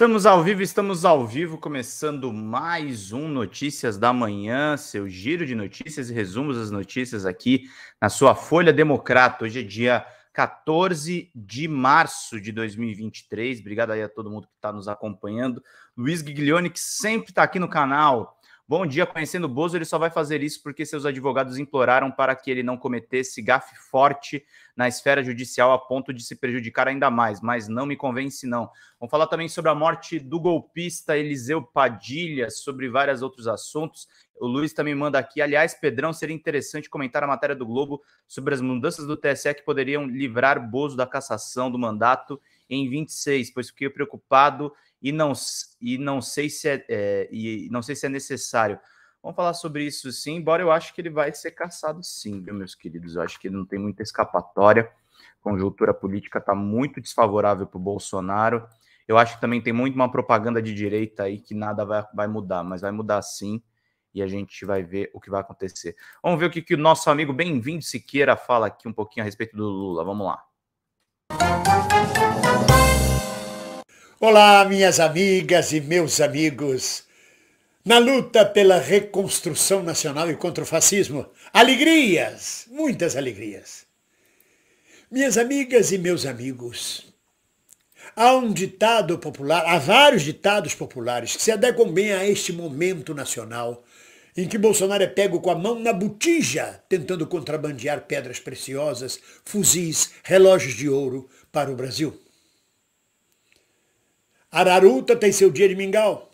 Estamos ao vivo, estamos ao vivo, começando mais um Notícias da Manhã, seu giro de notícias e resumos das notícias aqui na sua Folha Democrata. Hoje é dia 14 de março de 2023. Obrigado aí a todo mundo que está nos acompanhando. Luiz Guiglione, que sempre está aqui no canal, Bom dia, conhecendo Bozo, ele só vai fazer isso porque seus advogados imploraram para que ele não cometesse gafe forte na esfera judicial a ponto de se prejudicar ainda mais, mas não me convence não. Vamos falar também sobre a morte do golpista Eliseu Padilha, sobre vários outros assuntos. O Luiz também manda aqui, aliás, Pedrão, seria interessante comentar a matéria do Globo sobre as mudanças do TSE que poderiam livrar Bozo da cassação do mandato em 26, pois fiquei preocupado e não, e não sei se é, é, e não sei se é necessário. Vamos falar sobre isso sim, embora eu acho que ele vai ser caçado sim, viu, meus queridos? Eu acho que não tem muita escapatória. A conjuntura política está muito desfavorável para o Bolsonaro. Eu acho que também tem muito uma propaganda de direita aí que nada vai, vai mudar, mas vai mudar sim e a gente vai ver o que vai acontecer. Vamos ver o que, que o nosso amigo bem-vindo Siqueira fala aqui um pouquinho a respeito do Lula. Vamos lá. Olá, minhas amigas e meus amigos. Na luta pela reconstrução nacional e contra o fascismo, alegrias, muitas alegrias. Minhas amigas e meus amigos, há um ditado popular, há vários ditados populares que se adequam bem a este momento nacional em que Bolsonaro é pego com a mão na botija tentando contrabandear pedras preciosas, fuzis, relógios de ouro para o Brasil. Araruta tem seu dia de mingau.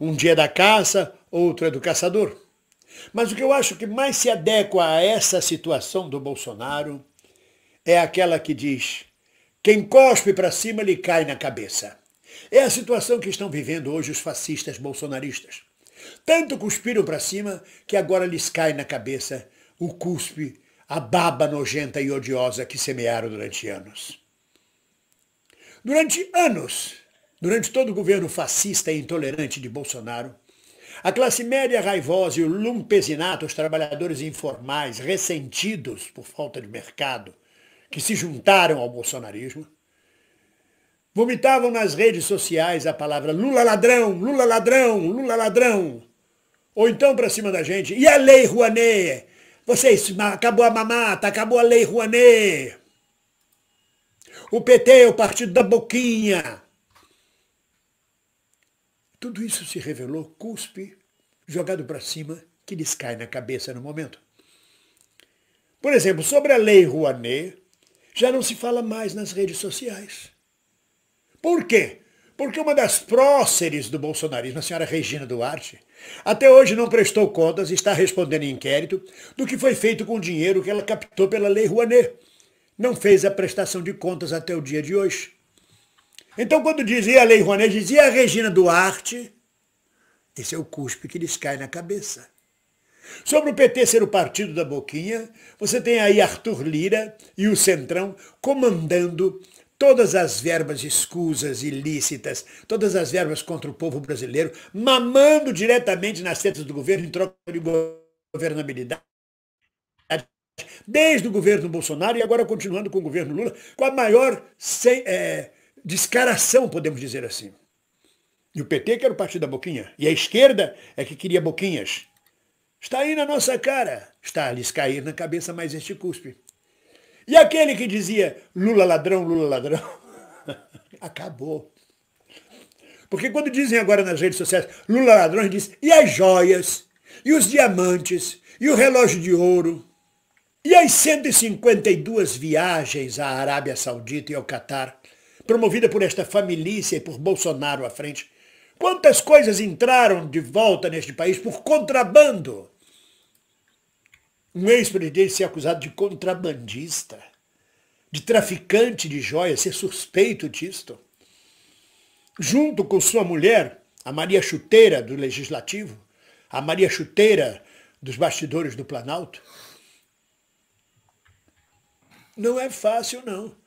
Um dia é da caça, outro é do caçador. Mas o que eu acho que mais se adequa a essa situação do Bolsonaro é aquela que diz: quem cospe para cima lhe cai na cabeça. É a situação que estão vivendo hoje os fascistas bolsonaristas. Tanto cuspiram para cima que agora lhes cai na cabeça o cuspe, a baba nojenta e odiosa que semearam durante anos. Durante anos, Durante todo o governo fascista e intolerante de Bolsonaro, a classe média raivosa e o lumpesinato, os trabalhadores informais, ressentidos por falta de mercado, que se juntaram ao bolsonarismo, vomitavam nas redes sociais a palavra Lula ladrão, Lula ladrão, Lula ladrão. Ou então para cima da gente, e a lei Rouanet? Vocês, acabou a mamata, acabou a lei Rouanet. O PT é o partido da boquinha. Tudo isso se revelou cuspe jogado para cima que lhes cai na cabeça no momento. Por exemplo, sobre a Lei Rouanet, já não se fala mais nas redes sociais. Por quê? Porque uma das próceres do bolsonarismo, a senhora Regina Duarte, até hoje não prestou contas e está respondendo em inquérito do que foi feito com o dinheiro que ela captou pela Lei Rouanet. Não fez a prestação de contas até o dia de hoje. Então, quando dizia a Lei Rouanet, dizia a Regina Duarte, esse é o cuspe que lhes cai na cabeça. Sobre o PT ser o partido da boquinha, você tem aí Arthur Lira e o Centrão comandando todas as verbas escusas, ilícitas, todas as verbas contra o povo brasileiro, mamando diretamente nas tetas do governo em troca de governabilidade, desde o governo Bolsonaro e agora continuando com o governo Lula, com a maior sem, é, descaração, podemos dizer assim. E o PT que era o partido da Boquinha. E a esquerda é que queria Boquinhas. Está aí na nossa cara. Está a lhes cair na cabeça mais este cuspe. E aquele que dizia Lula ladrão, Lula ladrão, acabou. Porque quando dizem agora nas redes sociais Lula ladrão, diz e as joias, e os diamantes, e o relógio de ouro, e as 152 viagens à Arábia Saudita e ao Catar, promovida por esta família e por Bolsonaro à frente. Quantas coisas entraram de volta neste país por contrabando? Um ex-presidente ser acusado de contrabandista, de traficante de joias, ser suspeito disto. Junto com sua mulher, a Maria Chuteira do Legislativo, a Maria Chuteira dos bastidores do Planalto. Não é fácil, não.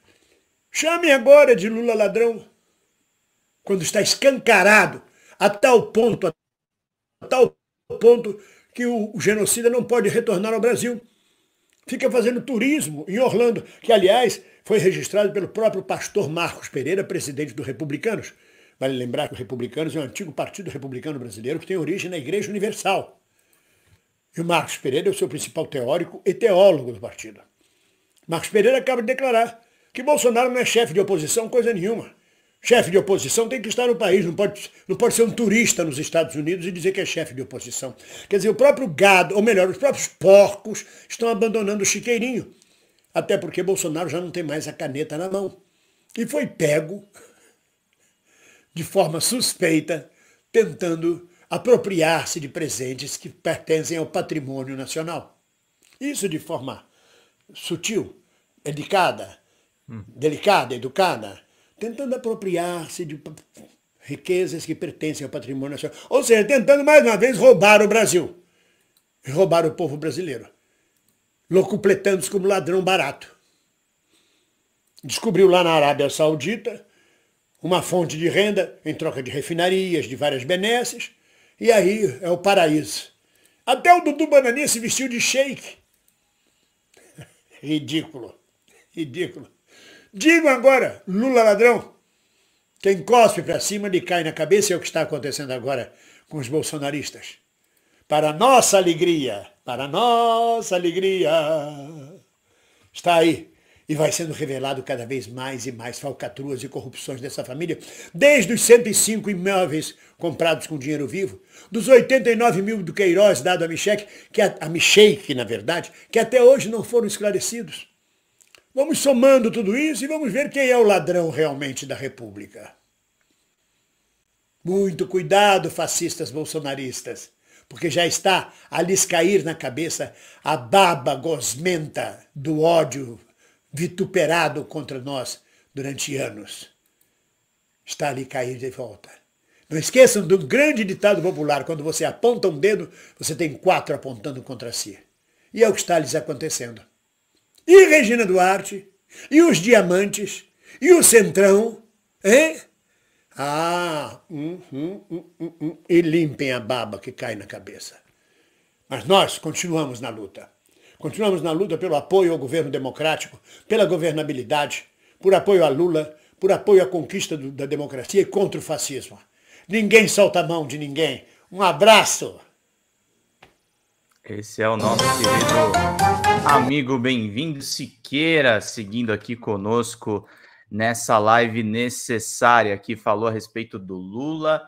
Chame agora de Lula ladrão, quando está escancarado a tal ponto, a tal ponto que o, o genocida não pode retornar ao Brasil. Fica fazendo turismo em Orlando, que aliás foi registrado pelo próprio pastor Marcos Pereira, presidente do Republicanos. Vale lembrar que o Republicanos é um antigo partido republicano brasileiro que tem origem na Igreja Universal. E o Marcos Pereira é o seu principal teórico e teólogo do partido. Marcos Pereira acaba de declarar que Bolsonaro não é chefe de oposição, coisa nenhuma. Chefe de oposição tem que estar no país, não pode, não pode ser um turista nos Estados Unidos e dizer que é chefe de oposição. Quer dizer, o próprio gado, ou melhor, os próprios porcos estão abandonando o chiqueirinho. Até porque Bolsonaro já não tem mais a caneta na mão. E foi pego de forma suspeita, tentando apropriar-se de presentes que pertencem ao patrimônio nacional. Isso de forma sutil, delicada, delicada, educada, tentando apropriar-se de riquezas que pertencem ao patrimônio nacional. Ou seja, tentando mais uma vez roubar o Brasil. Roubar o povo brasileiro. Locupletando-se como ladrão barato. Descobriu lá na Arábia Saudita uma fonte de renda em troca de refinarias, de várias benesses, e aí é o paraíso. Até o Dudu Bananinha se vestiu de sheik. Ridículo, ridículo. Digo agora, Lula ladrão. Quem cospe para cima lhe cai na cabeça é o que está acontecendo agora com os bolsonaristas. Para nossa alegria, para nossa alegria. Está aí e vai sendo revelado cada vez mais e mais falcatruas e corrupções dessa família, desde os 105 imóveis comprados com dinheiro vivo, dos 89 mil do Queiroz dado a Michel, que a, a na verdade, que até hoje não foram esclarecidos. Vamos somando tudo isso e vamos ver quem é o ladrão realmente da República. Muito cuidado, fascistas bolsonaristas, porque já está a lhes cair na cabeça a baba gosmenta do ódio vituperado contra nós durante anos. Está ali cair de volta. Não esqueçam do grande ditado popular, quando você aponta um dedo, você tem quatro apontando contra si. E é o que está lhes acontecendo e Regina Duarte, e os Diamantes, e o Centrão, hein? Ah, hum hum, hum, hum, hum, e limpem a baba que cai na cabeça. Mas nós continuamos na luta. Continuamos na luta pelo apoio ao governo democrático, pela governabilidade, por apoio a Lula, por apoio à conquista do, da democracia e contra o fascismo. Ninguém solta a mão de ninguém. Um abraço! Esse é o nosso querido amigo bem-vindo Siqueira, seguindo aqui conosco nessa live necessária que falou a respeito do Lula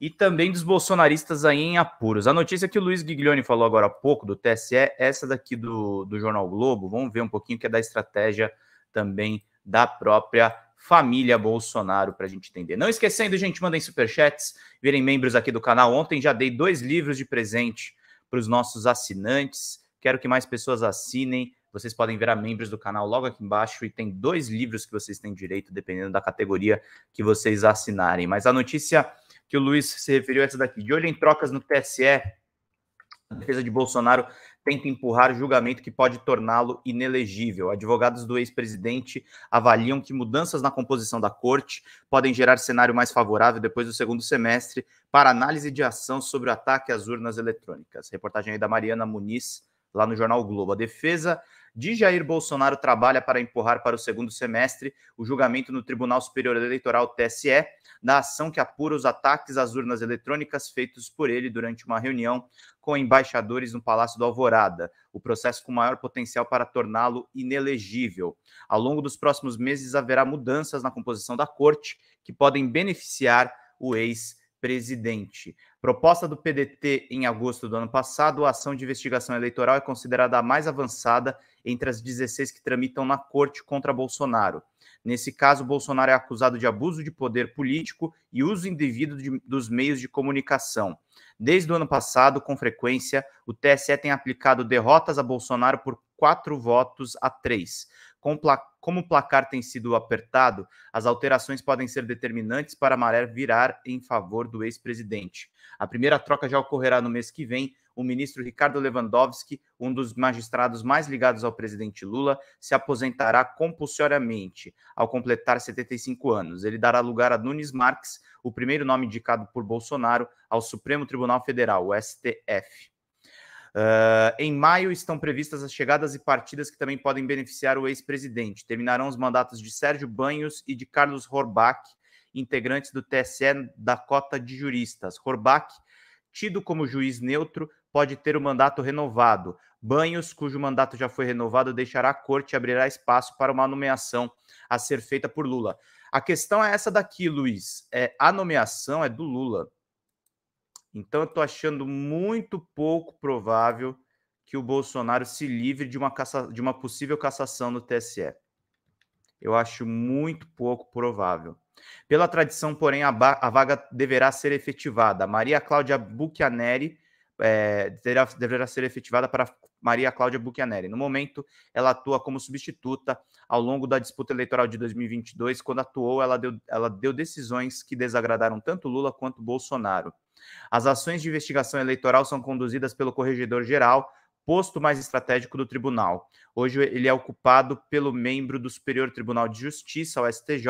e também dos bolsonaristas aí em apuros. A notícia que o Luiz Guiglione falou agora há pouco do TSE, é essa daqui do, do Jornal Globo, vamos ver um pouquinho que é da estratégia também da própria família Bolsonaro para a gente entender. Não esquecendo, gente, mandem superchats, virem membros aqui do canal. Ontem já dei dois livros de presente para os nossos assinantes. Quero que mais pessoas assinem. Vocês podem ver a membros do canal logo aqui embaixo e tem dois livros que vocês têm direito, dependendo da categoria que vocês assinarem. Mas a notícia que o Luiz se referiu a é essa daqui: de olho em trocas no TSE, a defesa de Bolsonaro tenta empurrar julgamento que pode torná-lo inelegível. Advogados do ex-presidente avaliam que mudanças na composição da corte podem gerar cenário mais favorável depois do segundo semestre para análise de ação sobre o ataque às urnas eletrônicas. Reportagem aí da Mariana Muniz, lá no jornal Globo. A defesa de Jair Bolsonaro trabalha para empurrar para o segundo semestre o julgamento no Tribunal Superior Eleitoral TSE da ação que apura os ataques às urnas eletrônicas feitos por ele durante uma reunião com embaixadores no Palácio do Alvorada, o processo com maior potencial para torná-lo inelegível. Ao longo dos próximos meses haverá mudanças na composição da corte que podem beneficiar o ex-presidente presidente. Proposta do PDT em agosto do ano passado, a ação de investigação eleitoral é considerada a mais avançada entre as 16 que tramitam na corte contra Bolsonaro. Nesse caso, Bolsonaro é acusado de abuso de poder político e uso indevido de, dos meios de comunicação. Desde o ano passado, com frequência, o TSE tem aplicado derrotas a Bolsonaro por quatro votos a três. Como o placar tem sido apertado, as alterações podem ser determinantes para a maré virar em favor do ex-presidente. A primeira troca já ocorrerá no mês que vem. O ministro Ricardo Lewandowski, um dos magistrados mais ligados ao presidente Lula, se aposentará compulsoriamente ao completar 75 anos. Ele dará lugar a Nunes Marques, o primeiro nome indicado por Bolsonaro ao Supremo Tribunal Federal, o STF. Uh, em maio estão previstas as chegadas e partidas que também podem beneficiar o ex-presidente. Terminarão os mandatos de Sérgio Banhos e de Carlos Horbach, integrantes do TSE da cota de juristas. Horbach, tido como juiz neutro, pode ter o mandato renovado. Banhos, cujo mandato já foi renovado, deixará a corte e abrirá espaço para uma nomeação a ser feita por Lula. A questão é essa daqui, Luiz. É, a nomeação é do Lula. Então eu estou achando muito pouco provável que o Bolsonaro se livre de uma, caça, de uma possível cassação no TSE. Eu acho muito pouco provável. Pela tradição, porém, a, a vaga deverá ser efetivada. Maria Cláudia Buchaneri é, eh, deverá ser efetivada para Maria Cláudia Buchaneri. No momento, ela atua como substituta ao longo da disputa eleitoral de 2022. Quando atuou, ela deu, ela deu decisões que desagradaram tanto Lula quanto Bolsonaro. As ações de investigação eleitoral são conduzidas pelo Corregedor-Geral, posto mais estratégico do tribunal. Hoje ele é ocupado pelo membro do Superior Tribunal de Justiça, o STJ,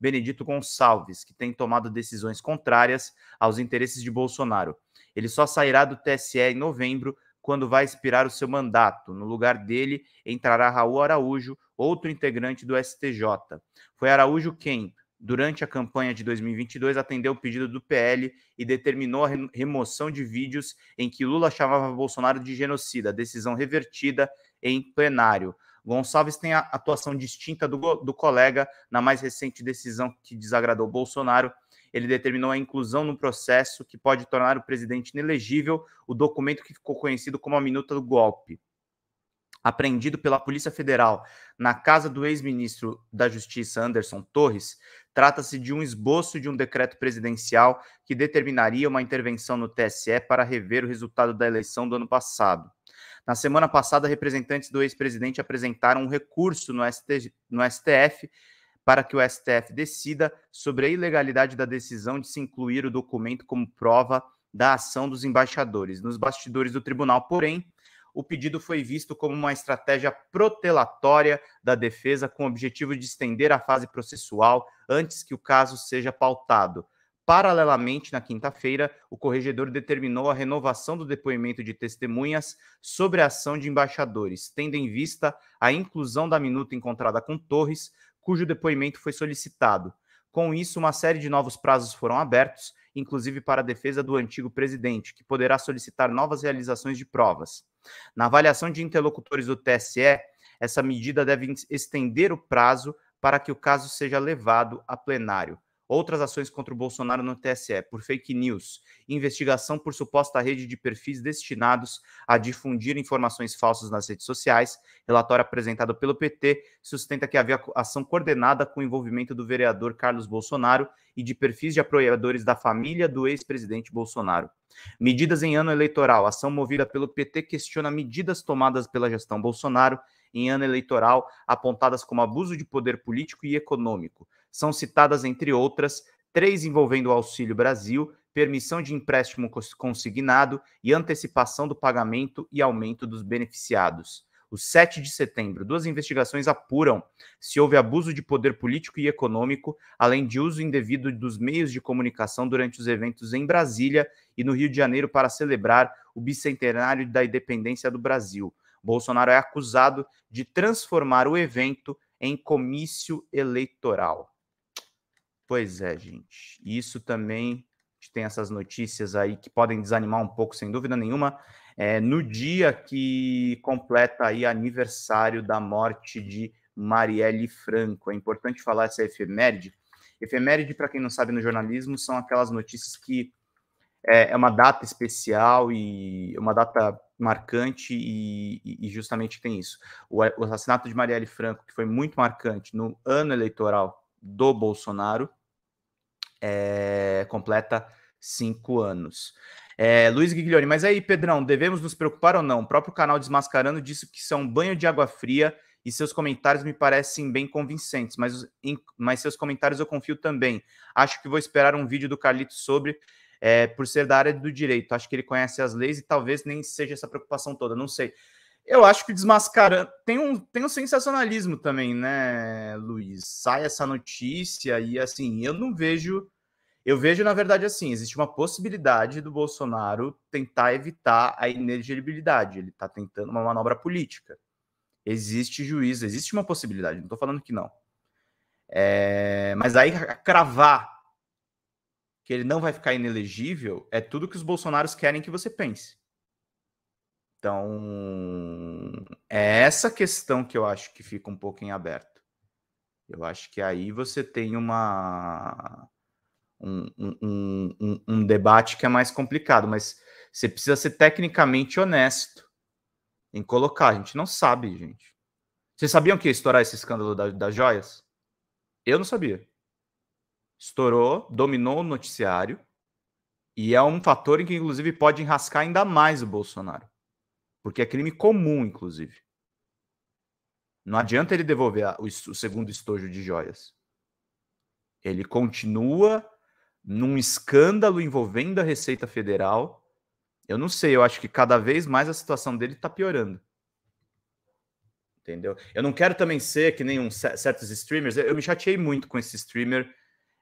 Benedito Gonçalves, que tem tomado decisões contrárias aos interesses de Bolsonaro. Ele só sairá do TSE em novembro, quando vai expirar o seu mandato. No lugar dele entrará Raul Araújo, outro integrante do STJ. Foi Araújo quem, durante a campanha de 2022, atendeu o pedido do PL e determinou a remoção de vídeos em que Lula chamava Bolsonaro de genocida, decisão revertida em plenário. Gonçalves tem a atuação distinta do, do colega na mais recente decisão que desagradou Bolsonaro ele determinou a inclusão no processo que pode tornar o presidente inelegível o documento que ficou conhecido como a minuta do golpe. Apreendido pela Polícia Federal na casa do ex-ministro da Justiça Anderson Torres, trata-se de um esboço de um decreto presidencial que determinaria uma intervenção no TSE para rever o resultado da eleição do ano passado. Na semana passada, representantes do ex-presidente apresentaram um recurso no, ST, no STF para que o STF decida sobre a ilegalidade da decisão de se incluir o documento como prova da ação dos embaixadores. Nos bastidores do tribunal, porém, o pedido foi visto como uma estratégia protelatória da defesa com o objetivo de estender a fase processual antes que o caso seja pautado. Paralelamente, na quinta-feira, o corregedor determinou a renovação do depoimento de testemunhas sobre a ação de embaixadores, tendo em vista a inclusão da minuta encontrada com Torres cujo depoimento foi solicitado. Com isso, uma série de novos prazos foram abertos, inclusive para a defesa do antigo presidente, que poderá solicitar novas realizações de provas. Na avaliação de interlocutores do TSE, essa medida deve estender o prazo para que o caso seja levado a plenário outras ações contra o Bolsonaro no TSE por fake news, investigação por suposta rede de perfis destinados a difundir informações falsas nas redes sociais. Relatório apresentado pelo PT sustenta que havia ação coordenada com o envolvimento do vereador Carlos Bolsonaro e de perfis de apoiadores da família do ex-presidente Bolsonaro. Medidas em ano eleitoral. Ação movida pelo PT questiona medidas tomadas pela gestão Bolsonaro em ano eleitoral apontadas como abuso de poder político e econômico. São citadas, entre outras, três envolvendo o Auxílio Brasil, permissão de empréstimo consignado e antecipação do pagamento e aumento dos beneficiados. O 7 de setembro, duas investigações apuram se houve abuso de poder político e econômico, além de uso indevido dos meios de comunicação durante os eventos em Brasília e no Rio de Janeiro para celebrar o bicentenário da independência do Brasil. Bolsonaro é acusado de transformar o evento em comício eleitoral. Pois é, gente. Isso também a gente tem essas notícias aí que podem desanimar um pouco, sem dúvida nenhuma. É, no dia que completa aí aniversário da morte de Marielle Franco. É importante falar essa efeméride. Efeméride, para quem não sabe no jornalismo, são aquelas notícias que é, é uma data especial e uma data marcante e, e justamente tem isso. O, o assassinato de Marielle Franco, que foi muito marcante no ano eleitoral do Bolsonaro, é, completa cinco anos. É, Luiz Guilherme, mas aí, Pedrão, devemos nos preocupar ou não? O próprio canal Desmascarando disse que são banho de água fria e seus comentários me parecem bem convincentes, mas, em, mas seus comentários eu confio também. Acho que vou esperar um vídeo do Carlito sobre, é, por ser da área do direito. Acho que ele conhece as leis e talvez nem seja essa preocupação toda, não sei. Eu acho que desmascarando. Tem um, tem um sensacionalismo também, né, Luiz? Sai essa notícia e assim, eu não vejo. Eu vejo, na verdade, assim, existe uma possibilidade do Bolsonaro tentar evitar a inelegibilidade. Ele está tentando uma manobra política. Existe juízo, existe uma possibilidade, não estou falando que não. É... Mas aí cravar que ele não vai ficar inelegível é tudo que os bolsonaros querem que você pense. Então, é essa questão que eu acho que fica um pouco em aberto. Eu acho que aí você tem uma um, um, um, um debate que é mais complicado, mas você precisa ser tecnicamente honesto em colocar. A gente não sabe, gente. Vocês sabiam que ia estourar esse escândalo da, das joias? Eu não sabia. Estourou, dominou o noticiário e é um fator em que, inclusive, pode enrascar ainda mais o Bolsonaro. Porque é crime comum, inclusive. Não adianta ele devolver a, o, o segundo estojo de joias. Ele continua num escândalo envolvendo a Receita Federal. Eu não sei, eu acho que cada vez mais a situação dele está piorando. Entendeu? Eu não quero também ser que nem um, certos streamers. Eu me chateei muito com esse streamer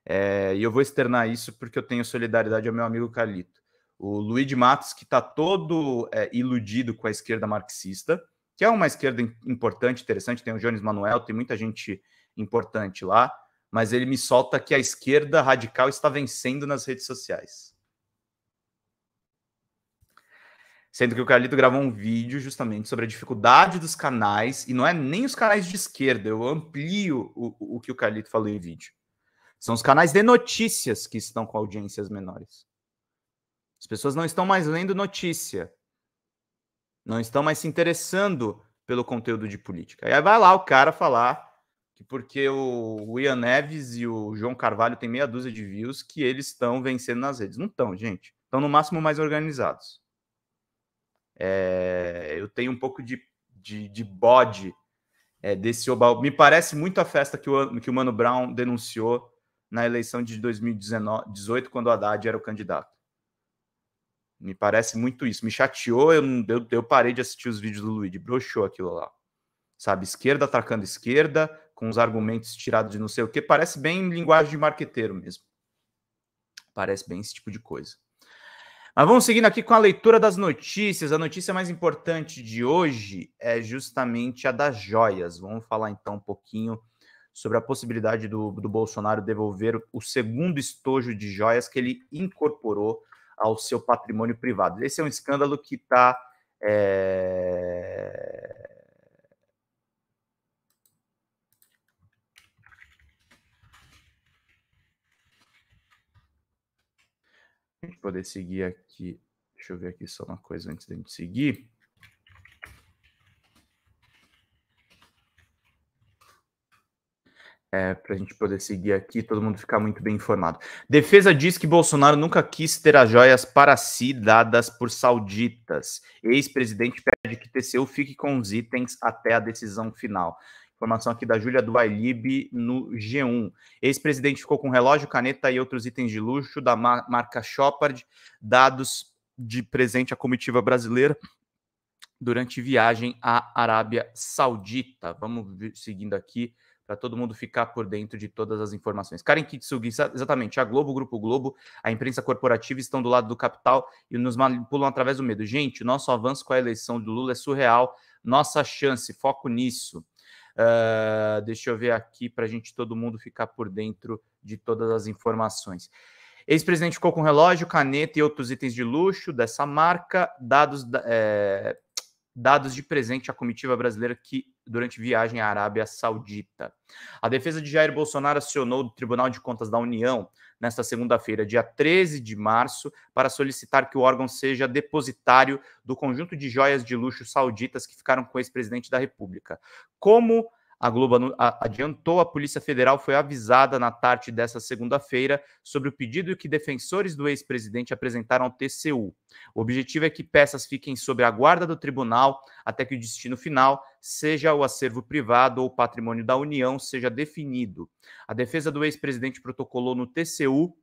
é, e eu vou externar isso porque eu tenho solidariedade ao meu amigo Carlito o Luiz de Matos, que está todo é, iludido com a esquerda marxista, que é uma esquerda importante, interessante, tem o Jones Manuel, tem muita gente importante lá, mas ele me solta que a esquerda radical está vencendo nas redes sociais. Sendo que o Carlito gravou um vídeo justamente sobre a dificuldade dos canais, e não é nem os canais de esquerda, eu amplio o, o que o Carlito falou em vídeo. São os canais de notícias que estão com audiências menores. As pessoas não estão mais lendo notícia, não estão mais se interessando pelo conteúdo de política. E Aí vai lá o cara falar que porque o Ian Neves e o João Carvalho têm meia dúzia de views que eles estão vencendo nas redes. Não estão, gente. Estão no máximo mais organizados. É, eu tenho um pouco de, de, de bode é, desse oba. Me parece muito a festa que o, que o Mano Brown denunciou na eleição de 2018, quando o Haddad era o candidato. Me parece muito isso. Me chateou, eu, eu, eu parei de assistir os vídeos do Luigi, broxou aquilo lá. Sabe, esquerda atacando esquerda, com os argumentos tirados de não sei o que. Parece bem linguagem de marqueteiro mesmo. Parece bem esse tipo de coisa. Mas vamos seguindo aqui com a leitura das notícias. A notícia mais importante de hoje é justamente a das joias. Vamos falar então um pouquinho sobre a possibilidade do, do Bolsonaro devolver o segundo estojo de joias que ele incorporou ao seu patrimônio privado. Esse é um escândalo que está. É... A gente poder seguir aqui. Deixa eu ver aqui só uma coisa antes da gente seguir. é, para a gente poder seguir aqui todo mundo ficar muito bem informado. Defesa diz que Bolsonaro nunca quis ter as joias para si dadas por sauditas. Ex-presidente pede que TCU fique com os itens até a decisão final. Informação aqui da Júlia do Ailib no G1. Ex-presidente ficou com relógio, caneta e outros itens de luxo da marca Shopard, dados de presente à comitiva brasileira durante viagem à Arábia Saudita. Vamos seguindo aqui para todo mundo ficar por dentro de todas as informações. Karen Kitsugi, exatamente, a Globo, o Grupo Globo, a imprensa corporativa estão do lado do capital e nos manipulam através do medo. Gente, o nosso avanço com a eleição do Lula é surreal, nossa chance, foco nisso. Uh, deixa eu ver aqui para a gente todo mundo ficar por dentro de todas as informações. Ex-presidente ficou com relógio, caneta e outros itens de luxo dessa marca, dados é, dados de presente à comitiva brasileira que durante viagem à Arábia Saudita. A defesa de Jair Bolsonaro acionou o Tribunal de Contas da União nesta segunda-feira, dia 13 de março, para solicitar que o órgão seja depositário do conjunto de joias de luxo sauditas que ficaram com o ex-presidente da República. Como a Globo adiantou, a Polícia Federal foi avisada na tarde dessa segunda-feira sobre o pedido que defensores do ex-presidente apresentaram ao TCU. O objetivo é que peças fiquem sob a guarda do tribunal até que o destino final, seja o acervo privado ou o patrimônio da União, seja definido. A defesa do ex-presidente protocolou no TCU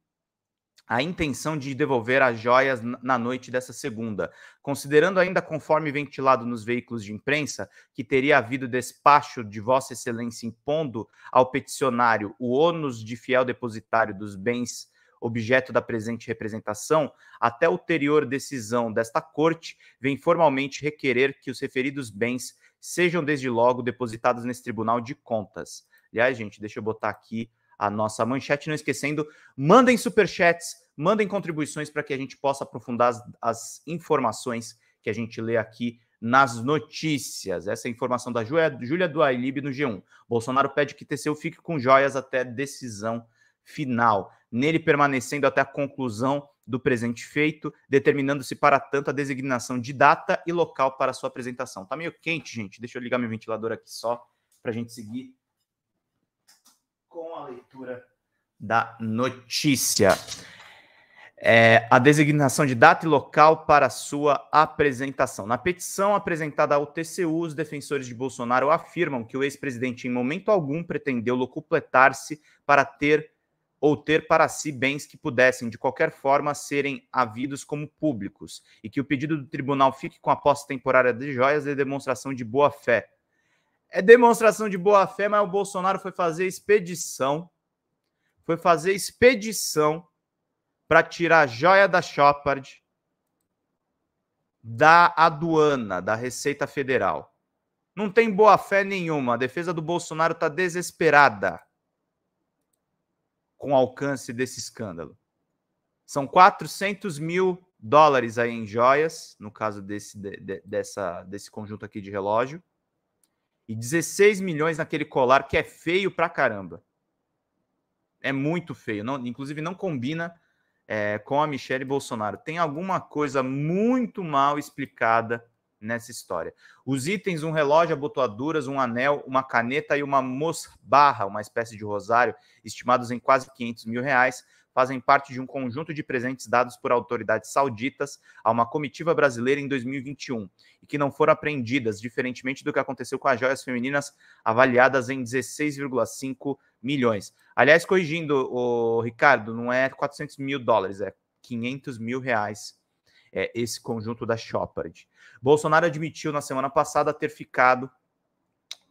a intenção de devolver as joias na noite dessa segunda, considerando ainda conforme ventilado nos veículos de imprensa que teria havido despacho de Vossa Excelência impondo ao peticionário o ônus de fiel depositário dos bens objeto da presente representação, até ulterior decisão desta Corte, vem formalmente requerer que os referidos bens sejam desde logo depositados nesse Tribunal de Contas. Aliás, gente, deixa eu botar aqui a nossa manchete. Não esquecendo, mandem superchats, mandem contribuições para que a gente possa aprofundar as, as, informações que a gente lê aqui nas notícias. Essa é a informação da Júlia Ailib no G1. Bolsonaro pede que TCU fique com joias até decisão final, nele permanecendo até a conclusão do presente feito, determinando-se para tanto a designação de data e local para sua apresentação. Tá meio quente, gente. Deixa eu ligar meu ventilador aqui só para a gente seguir com a leitura da notícia. É, a designação de data e local para sua apresentação. Na petição apresentada ao TCU, os defensores de Bolsonaro afirmam que o ex-presidente, em momento algum, pretendeu locupletar-se para ter ou ter para si bens que pudessem, de qualquer forma, serem havidos como públicos, e que o pedido do tribunal fique com a posse temporária de joias e demonstração de boa-fé, é demonstração de boa fé, mas o Bolsonaro foi fazer expedição. Foi fazer expedição para tirar a joia da Shepard da aduana, da Receita Federal. Não tem boa fé nenhuma. A defesa do Bolsonaro está desesperada com o alcance desse escândalo. São 400 mil dólares aí em joias, no caso desse, de, dessa, desse conjunto aqui de relógio e 16 milhões naquele colar que é feio pra caramba. É muito feio. Não, inclusive, não combina é, com a Michelle Bolsonaro. Tem alguma coisa muito mal explicada nessa história. Os itens, um relógio, abotoaduras, um anel, uma caneta e uma mosbarra, uma espécie de rosário, estimados em quase 500 mil reais, fazem parte de um conjunto de presentes dados por autoridades sauditas a uma comitiva brasileira em 2021 e que não foram apreendidas, diferentemente do que aconteceu com as joias femininas avaliadas em 16,5 milhões. Aliás, corrigindo, o Ricardo, não é 400 mil dólares, é 500 mil reais é, esse conjunto da Shoppard. Bolsonaro admitiu na semana passada ter ficado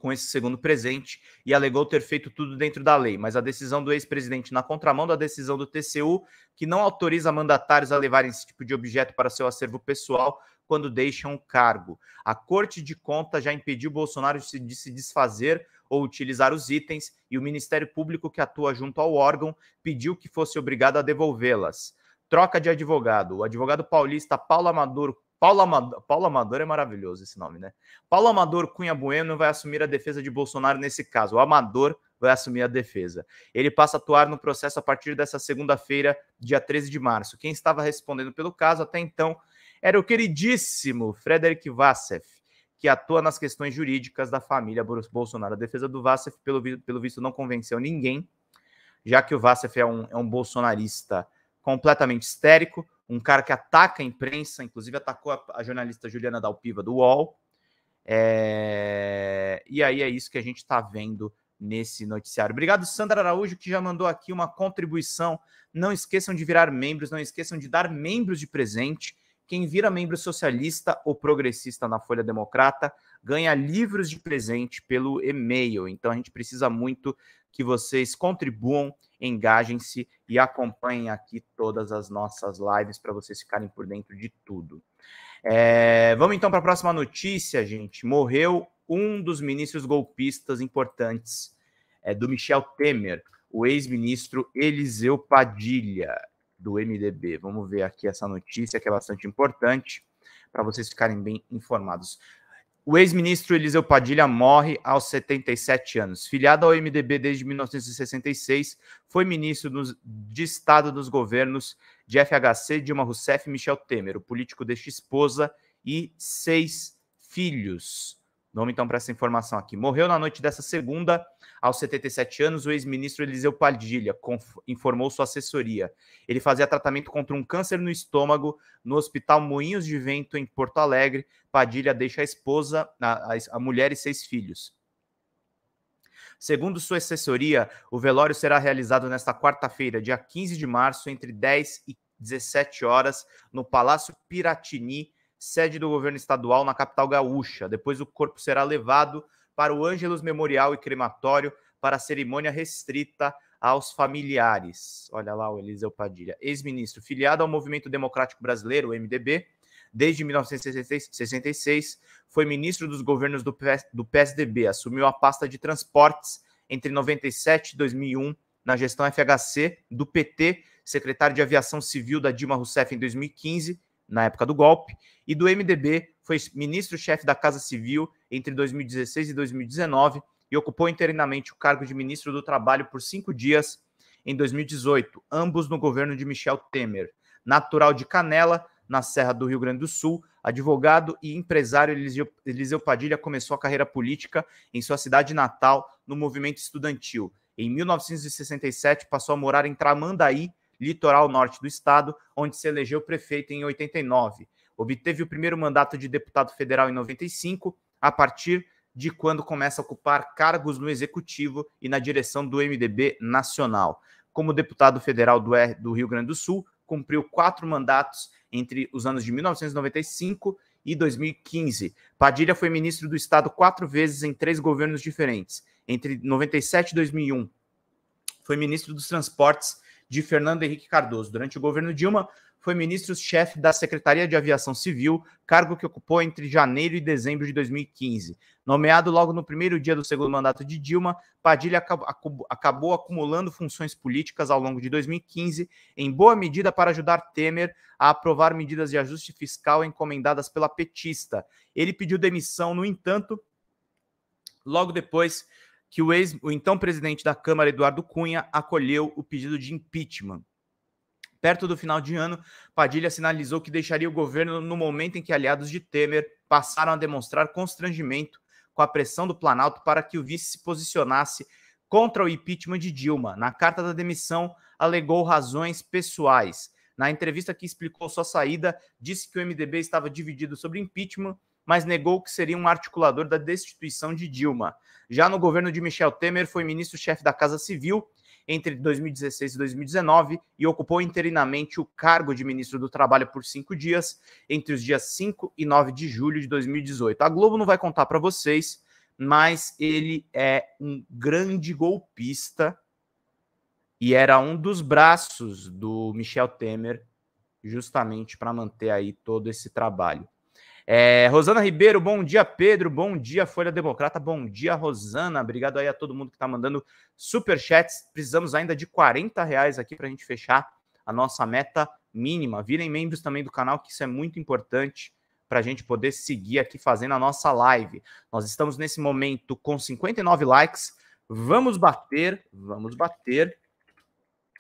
com esse segundo presente e alegou ter feito tudo dentro da lei, mas a decisão do ex-presidente na contramão da decisão do TCU, que não autoriza mandatários a levarem esse tipo de objeto para seu acervo pessoal quando deixam o cargo. A Corte de Conta já impediu Bolsonaro de se desfazer ou utilizar os itens e o Ministério Público, que atua junto ao órgão, pediu que fosse obrigado a devolvê-las. Troca de advogado. O advogado paulista Paulo Amador Paulo Amador, Paulo Amador é maravilhoso esse nome, né? Paulo Amador Cunha Bueno vai assumir a defesa de Bolsonaro nesse caso. O Amador vai assumir a defesa. Ele passa a atuar no processo a partir dessa segunda-feira, dia 13 de março. Quem estava respondendo pelo caso até então era o queridíssimo Frederic Vassef, que atua nas questões jurídicas da família Bolsonaro. A defesa do Vassef, pelo, pelo visto, não convenceu ninguém, já que o Vassef é um, é um bolsonarista completamente histérico um cara que ataca a imprensa, inclusive atacou a, a jornalista Juliana Dalpiva do UOL. É... E aí é isso que a gente está vendo nesse noticiário. Obrigado, Sandra Araújo, que já mandou aqui uma contribuição. Não esqueçam de virar membros, não esqueçam de dar membros de presente. Quem vira membro socialista ou progressista na Folha Democrata ganha livros de presente pelo e-mail. Então a gente precisa muito que vocês contribuam, engajem-se e acompanhem aqui todas as nossas lives para vocês ficarem por dentro de tudo. É, vamos então para a próxima notícia, gente. Morreu um dos ministros golpistas importantes é, do Michel Temer, o ex-ministro Eliseu Padilha, do MDB. Vamos ver aqui essa notícia que é bastante importante para vocês ficarem bem informados. O ex-ministro Eliseu Padilha morre aos 77 anos. Filiado ao MDB desde 1966, foi ministro de Estado dos governos de FHC, Dilma Rousseff e Michel Temer. O político deixa esposa e seis filhos. Nome então para essa informação aqui. Morreu na noite dessa segunda, aos 77 anos, o ex-ministro Eliseu Padilha, informou sua assessoria. Ele fazia tratamento contra um câncer no estômago no Hospital Moinhos de Vento, em Porto Alegre. Padilha deixa a esposa, a, a mulher e seis filhos. Segundo sua assessoria, o velório será realizado nesta quarta-feira, dia 15 de março, entre 10 e 17 horas, no Palácio Piratini, sede do governo estadual na capital gaúcha. Depois o corpo será levado para o Ângelos Memorial e Crematório para cerimônia restrita aos familiares. Olha lá o Eliseu Padilha, ex-ministro, filiado ao Movimento Democrático Brasileiro, MDB, desde 1966, foi ministro dos governos do, PS, do PSDB, assumiu a pasta de transportes entre 97 e 2001 na gestão FHC do PT, secretário de Aviação Civil da Dilma Rousseff em 2015 na época do golpe, e do MDB, foi ministro-chefe da Casa Civil entre 2016 e 2019 e ocupou interinamente o cargo de ministro do Trabalho por cinco dias em 2018, ambos no governo de Michel Temer. Natural de Canela, na Serra do Rio Grande do Sul, advogado e empresário Eliseu Padilha começou a carreira política em sua cidade natal, no movimento estudantil. Em 1967, passou a morar em Tramandaí, litoral norte do estado, onde se elegeu prefeito em 89. Obteve o primeiro mandato de deputado federal em 95, a partir de quando começa a ocupar cargos no executivo e na direção do MDB nacional. Como deputado federal do Rio Grande do Sul, cumpriu quatro mandatos entre os anos de 1995 e 2015. Padilha foi ministro do Estado quatro vezes em três governos diferentes, entre 97 e 2001. Foi ministro dos Transportes de Fernando Henrique Cardoso. Durante o governo Dilma, foi ministro-chefe da Secretaria de Aviação Civil, cargo que ocupou entre janeiro e dezembro de 2015. Nomeado logo no primeiro dia do segundo mandato de Dilma, Padilha acabou acumulando funções políticas ao longo de 2015, em boa medida para ajudar Temer a aprovar medidas de ajuste fiscal encomendadas pela petista. Ele pediu demissão, no entanto, logo depois que o, ex, o então presidente da Câmara, Eduardo Cunha, acolheu o pedido de impeachment. Perto do final de ano, Padilha sinalizou que deixaria o governo no momento em que aliados de Temer passaram a demonstrar constrangimento com a pressão do Planalto para que o vice se posicionasse contra o impeachment de Dilma. Na carta da demissão, alegou razões pessoais. Na entrevista que explicou sua saída, disse que o MDB estava dividido sobre impeachment mas negou que seria um articulador da destituição de Dilma. Já no governo de Michel Temer, foi ministro-chefe da Casa Civil entre 2016 e 2019 e ocupou interinamente o cargo de ministro do Trabalho por cinco dias, entre os dias 5 e 9 de julho de 2018. A Globo não vai contar para vocês, mas ele é um grande golpista e era um dos braços do Michel Temer, justamente para manter aí todo esse trabalho. É, Rosana Ribeiro, bom dia, Pedro. Bom dia, Folha Democrata. Bom dia, Rosana. Obrigado aí a todo mundo que está mandando superchats. Precisamos ainda de 40 reais aqui para a gente fechar a nossa meta mínima. Virem membros também do canal, que isso é muito importante para a gente poder seguir aqui fazendo a nossa live. Nós estamos nesse momento com 59 likes. Vamos bater, vamos bater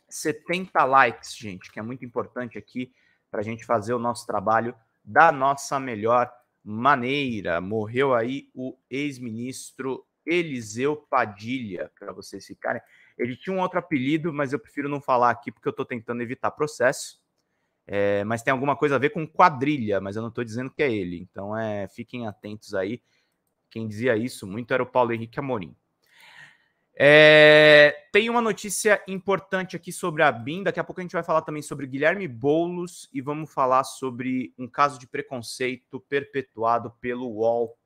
70 likes, gente, que é muito importante aqui para a gente fazer o nosso trabalho da nossa melhor maneira. Morreu aí o ex-ministro Eliseu Padilha, para vocês ficarem. Ele tinha um outro apelido, mas eu prefiro não falar aqui porque eu estou tentando evitar processo. É, mas tem alguma coisa a ver com quadrilha, mas eu não estou dizendo que é ele. Então é, fiquem atentos aí. Quem dizia isso muito era o Paulo Henrique Amorim. É, tem uma notícia importante aqui sobre a BIM. Daqui a pouco a gente vai falar também sobre Guilherme Boulos e vamos falar sobre um caso de preconceito perpetuado pelo UOL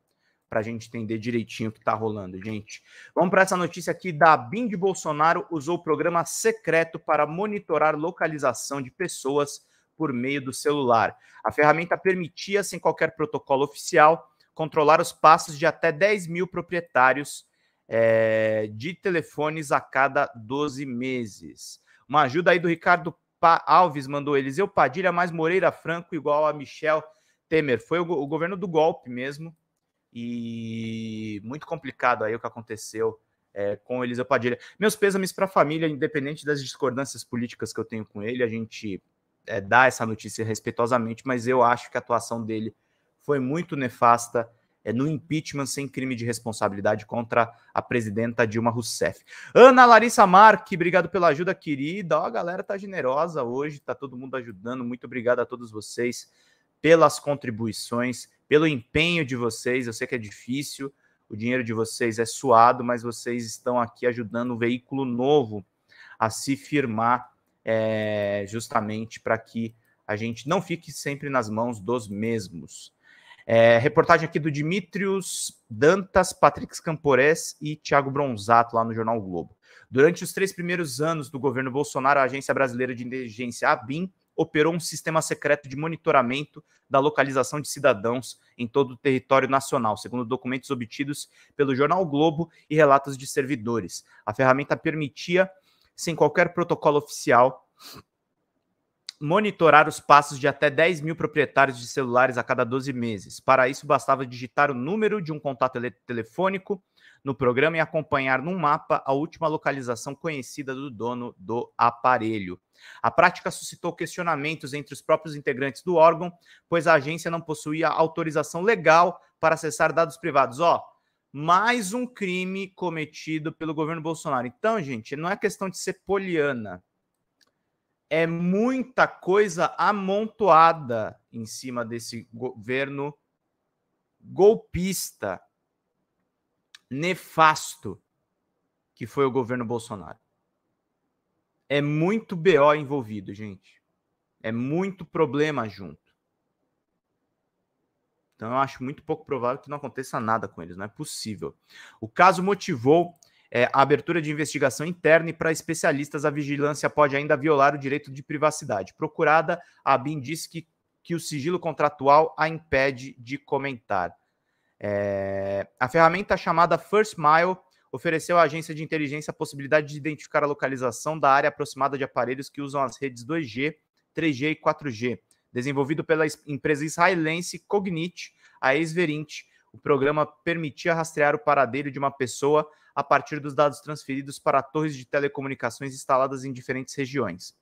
para a gente entender direitinho o que está rolando, gente. Vamos para essa notícia aqui da BIM de Bolsonaro usou o programa secreto para monitorar localização de pessoas por meio do celular. A ferramenta permitia, sem qualquer protocolo oficial, controlar os passos de até 10 mil proprietários é, de telefones a cada 12 meses. Uma ajuda aí do Ricardo pa Alves mandou Eliseu Padilha mais Moreira Franco igual a Michel Temer. Foi o, o governo do golpe mesmo. E muito complicado aí o que aconteceu é, com Eliseu Padilha. Meus pêsames para a família, independente das discordâncias políticas que eu tenho com ele, a gente é, dá essa notícia respeitosamente, mas eu acho que a atuação dele foi muito nefasta é no impeachment sem crime de responsabilidade contra a presidenta Dilma Rousseff. Ana Larissa Marque, obrigado pela ajuda, querida. Ó, a galera tá generosa hoje, tá todo mundo ajudando. Muito obrigado a todos vocês pelas contribuições, pelo empenho de vocês. Eu sei que é difícil, o dinheiro de vocês é suado, mas vocês estão aqui ajudando um veículo novo a se firmar é, justamente para que a gente não fique sempre nas mãos dos mesmos. É, reportagem aqui do Dimitrios Dantas, Patrick Camporés e Tiago Bronzato, lá no Jornal o Globo. Durante os três primeiros anos do governo Bolsonaro, a Agência Brasileira de Inteligência, ABIN, operou um sistema secreto de monitoramento da localização de cidadãos em todo o território nacional, segundo documentos obtidos pelo jornal o Globo e relatos de servidores. A ferramenta permitia, sem qualquer protocolo oficial, monitorar os passos de até 10 mil proprietários de celulares a cada 12 meses. Para isso, bastava digitar o número de um contato telefônico no programa e acompanhar num mapa a última localização conhecida do dono do aparelho. A prática suscitou questionamentos entre os próprios integrantes do órgão, pois a agência não possuía autorização legal para acessar dados privados. Ó, mais um crime cometido pelo governo Bolsonaro. Então, gente, não é questão de ser poliana é muita coisa amontoada em cima desse governo golpista, nefasto, que foi o governo Bolsonaro. É muito BO envolvido, gente. É muito problema junto. Então eu acho muito pouco provável que não aconteça nada com eles, não é possível. O caso motivou é, a abertura de investigação interna e para especialistas, a vigilância pode ainda violar o direito de privacidade. Procurada, a BIM diz que, que o sigilo contratual a impede de comentar. É, a ferramenta chamada First Mile ofereceu à agência de inteligência a possibilidade de identificar a localização da área aproximada de aparelhos que usam as redes 2G, 3G e 4G. Desenvolvido pela empresa israelense Cognite, a Exverint, o programa permitia rastrear o paradeiro de uma pessoa a partir dos dados transferidos para torres de telecomunicações instaladas em diferentes regiões.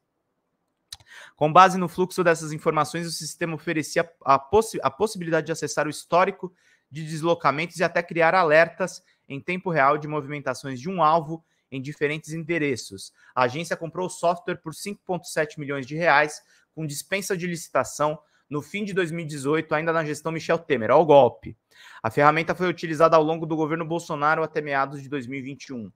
Com base no fluxo dessas informações, o sistema oferecia a, possi a possibilidade de acessar o histórico de deslocamentos e até criar alertas em tempo real de movimentações de um alvo em diferentes endereços. A agência comprou o software por 5,7 milhões de reais, com dispensa de licitação, no fim de 2018, ainda na gestão Michel Temer, ao golpe. A ferramenta foi utilizada ao longo do governo Bolsonaro até meados de 2021. Uh,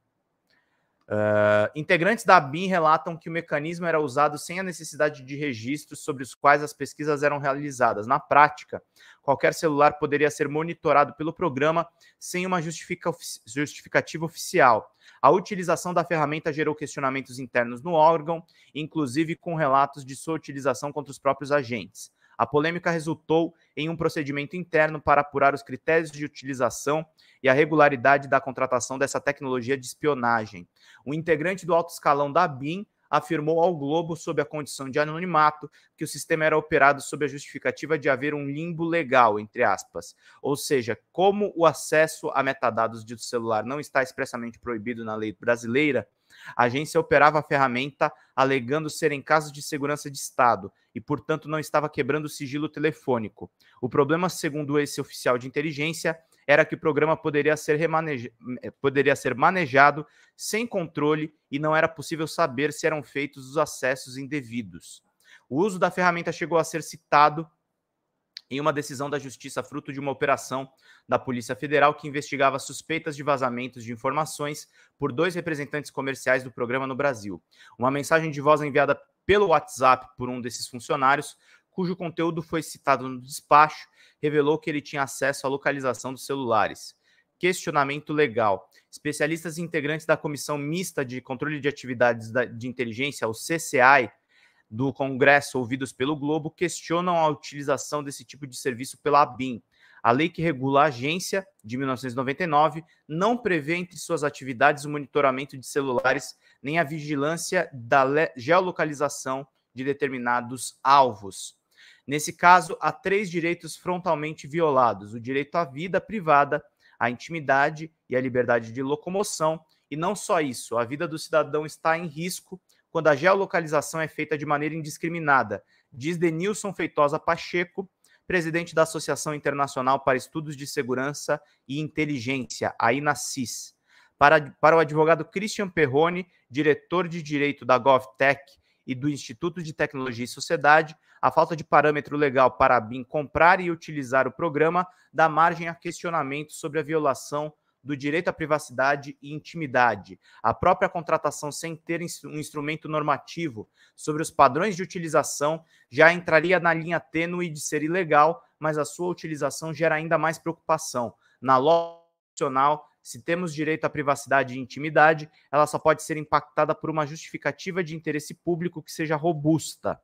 ah, integrantes da BIM relatam que o mecanismo era usado sem a necessidade de registros sobre os quais as pesquisas eram realizadas. Na prática, qualquer celular poderia ser monitorado pelo programa sem uma justifica justificativa oficial. A utilização da ferramenta gerou questionamentos internos no órgão, inclusive com relatos de sua utilização contra os próprios agentes. A polêmica resultou em um procedimento interno para apurar os critérios de utilização e a regularidade da contratação dessa tecnologia de espionagem. Um integrante do alto escalão da BIM afirmou ao Globo, sob a condição de anonimato, que o sistema era operado sob a justificativa de haver um limbo legal, entre aspas. Ou seja, como o acesso a metadados de celular não está expressamente proibido na lei brasileira, a agência operava a ferramenta alegando ser em caso de segurança de Estado e, portanto, não estava quebrando o sigilo telefônico. O problema, segundo esse oficial de inteligência, era que o programa poderia ser, eh, poderia ser manejado sem controle e não era possível saber se eram feitos os acessos indevidos. O uso da ferramenta chegou a ser citado em uma decisão da Justiça fruto de uma operação da Polícia Federal que investigava suspeitas de vazamentos de informações por dois representantes comerciais do programa no Brasil. Uma mensagem de voz enviada pelo WhatsApp por um desses funcionários, cujo conteúdo foi citado no despacho, revelou que ele tinha acesso à localização dos celulares. Questionamento legal. Especialistas e integrantes da Comissão Mista de Controle de Atividades de Inteligência, o CCI, do Congresso, ouvidos pelo Globo, questionam a utilização desse tipo de serviço pela ABIN. A lei que regula a agência, de 1999, não prevê entre suas atividades o monitoramento de celulares nem a vigilância da geolocalização de determinados alvos. Nesse caso, há três direitos frontalmente violados: o direito à vida privada, à intimidade e à liberdade de locomoção. E não só isso, a vida do cidadão está em risco quando a geolocalização é feita de maneira indiscriminada, diz Denilson Feitosa Pacheco, presidente da Associação Internacional para Estudos de Segurança e Inteligência, a INACIS. Para, para o advogado Christian Perrone, diretor de Direito da GovTech e do Instituto de Tecnologia e Sociedade, a falta de parâmetro legal para a BIM comprar e utilizar o programa dá margem a questionamentos sobre a violação do direito à privacidade e intimidade, a própria contratação sem ter um instrumento normativo sobre os padrões de utilização já entraria na linha tênue de ser ilegal, mas a sua utilização gera ainda mais preocupação. Na lógica constitucional, se temos direito à privacidade e intimidade, ela só pode ser impactada por uma justificativa de interesse público que seja robusta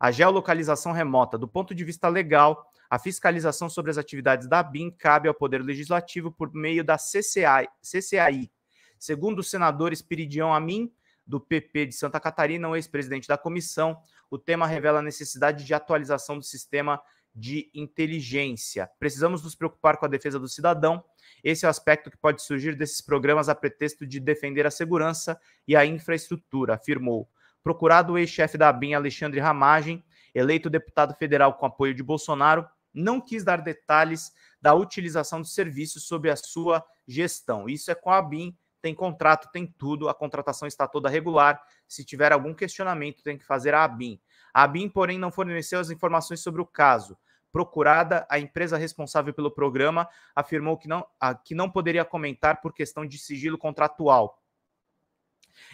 a geolocalização remota, do ponto de vista legal, a fiscalização sobre as atividades da BIM cabe ao Poder Legislativo por meio da CCI. CCAI. Segundo o senador Espiridião Amin, do PP de Santa Catarina, o ex-presidente da comissão, o tema revela a necessidade de atualização do sistema de inteligência. Precisamos nos preocupar com a defesa do cidadão. Esse é o aspecto que pode surgir desses programas a pretexto de defender a segurança e a infraestrutura, afirmou procurado o ex-chefe da ABIN, Alexandre Ramagem, eleito deputado federal com apoio de Bolsonaro, não quis dar detalhes da utilização de serviços sob a sua gestão. Isso é com a ABIN, tem contrato, tem tudo, a contratação está toda regular. Se tiver algum questionamento, tem que fazer a ABIN. A ABIN, porém, não forneceu as informações sobre o caso. Procurada, a empresa responsável pelo programa afirmou que não, que não poderia comentar por questão de sigilo contratual.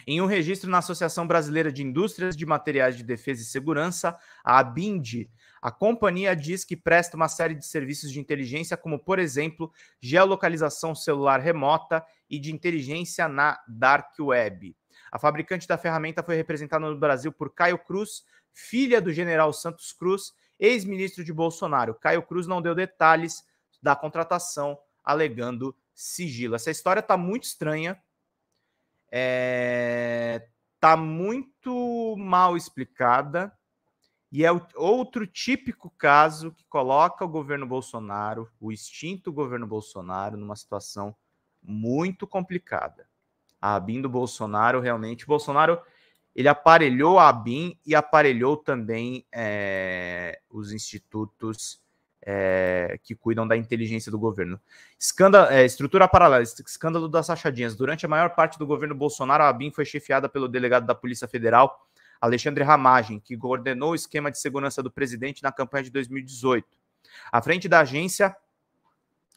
Em um registro na Associação Brasileira de Indústrias de Materiais de Defesa e Segurança, a ABIND, a companhia diz que presta uma série de serviços de inteligência, como, por exemplo, geolocalização celular remota e de inteligência na Dark Web. A fabricante da ferramenta foi representada no Brasil por Caio Cruz, filha do general Santos Cruz, ex-ministro de Bolsonaro. Caio Cruz não deu detalhes da contratação, alegando sigilo. Essa história está muito estranha é, tá muito mal explicada e é outro típico caso que coloca o governo Bolsonaro, o extinto governo Bolsonaro, numa situação muito complicada. A ABIN do Bolsonaro, realmente, Bolsonaro ele aparelhou a ABIN e aparelhou também é, os institutos é, que cuidam da inteligência do governo. Escândalo, é, eh, estrutura paralela, escândalo das rachadinhas. Durante a maior parte do governo Bolsonaro, a ABIN foi chefiada pelo delegado da Polícia Federal, Alexandre Ramagem, que coordenou o esquema de segurança do presidente na campanha de 2018. À frente da agência,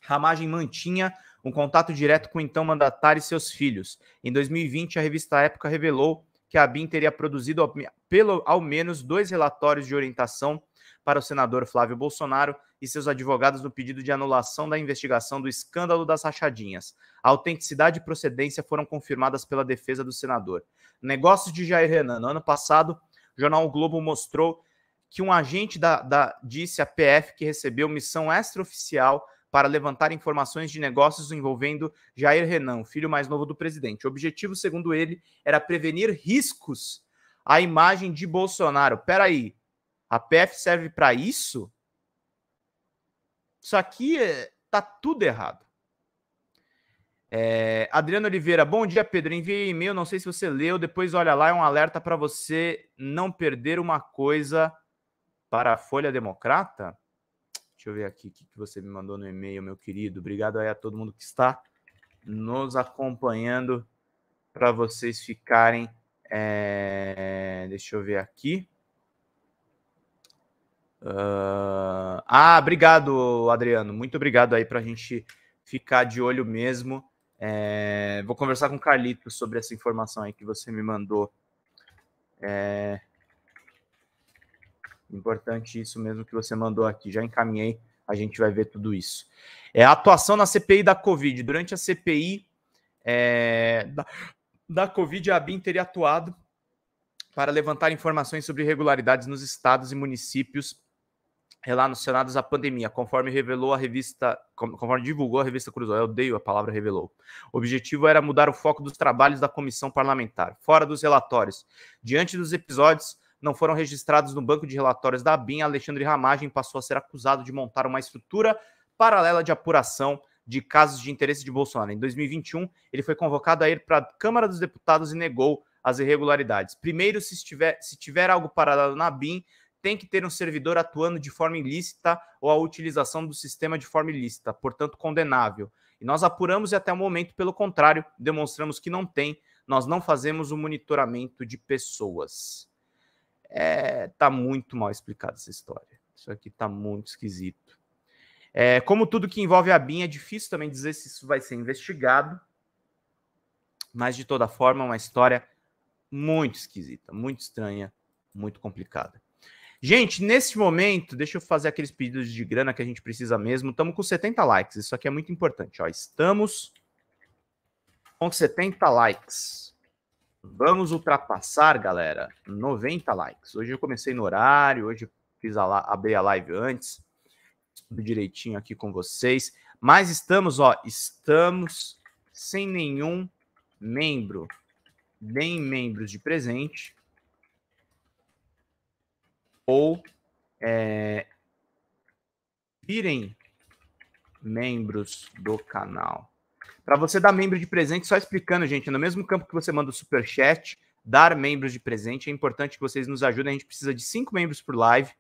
Ramagem mantinha um contato direto com o então mandatário e seus filhos. Em 2020, a revista Época revelou que a ABIN teria produzido pelo, ao menos dois relatórios de orientação para o senador Flávio Bolsonaro e seus advogados no pedido de anulação da investigação do escândalo das rachadinhas. A autenticidade e procedência foram confirmadas pela defesa do senador. Negócios de Jair Renan. No ano passado, o jornal o Globo mostrou que um agente da, da disse à PF que recebeu missão extraoficial para levantar informações de negócios envolvendo Jair Renan, filho mais novo do presidente. O objetivo, segundo ele, era prevenir riscos à imagem de Bolsonaro. Peraí, a PF serve para isso? Isso aqui eh, tá tudo errado. É, Adriano Oliveira, bom dia, Pedro. Enviei e-mail, não sei se você leu. Depois olha lá, é um alerta para você não perder uma coisa para a Folha Democrata. Deixa eu ver aqui o que você me mandou no e-mail, meu querido. Obrigado aí a todo mundo que está nos acompanhando para vocês ficarem. É, deixa eu ver aqui. Uh... Ah, obrigado, Adriano. Muito obrigado aí para a gente ficar de olho mesmo. É... Vou conversar com o Carlito sobre essa informação aí que você me mandou. É... Importante isso mesmo que você mandou aqui. Já encaminhei, a gente vai ver tudo isso. É a atuação na CPI da Covid. Durante a CPI é... da... da Covid, a Bim teria atuado para levantar informações sobre irregularidades nos estados e municípios relacionadas à pandemia, conforme revelou a revista, conforme divulgou a revista Cruzoé, eu odeio a palavra revelou. O objetivo era mudar o foco dos trabalhos da comissão parlamentar, fora dos relatórios. Diante dos episódios, não foram registrados no banco de relatórios da BIM, Alexandre Ramagem passou a ser acusado de montar uma estrutura paralela de apuração de casos de interesse de Bolsonaro. Em 2021, ele foi convocado a ir para a Câmara dos Deputados e negou as irregularidades. Primeiro, se, estiver, se tiver algo paralelo na BIM, tem que ter um servidor atuando de forma ilícita ou a utilização do sistema de forma ilícita, portanto condenável. E nós apuramos e até o momento, pelo contrário, demonstramos que não tem. Nós não fazemos o um monitoramento de pessoas. É, tá muito mal explicada essa história. Isso aqui tá muito esquisito. É, como tudo que envolve a BIM, é difícil também dizer se isso vai ser investigado. Mas, de toda forma, é uma história muito esquisita, muito estranha, muito complicada. Gente, nesse momento, deixa eu fazer aqueles pedidos de grana que a gente precisa mesmo. Estamos com 70 likes, isso aqui é muito importante. Ó. Estamos com 70 likes. Vamos ultrapassar, galera, 90 likes. Hoje eu comecei no horário, hoje fiz a, abri a live antes. Tudo direitinho aqui com vocês. Mas estamos, ó, estamos sem nenhum membro, nem membros de presente ou é, virem membros do canal. Para você dar membro de presente, só explicando, gente, no mesmo campo que você manda o super chat, dar membros de presente é importante que vocês nos ajudem. A gente precisa de cinco membros por live.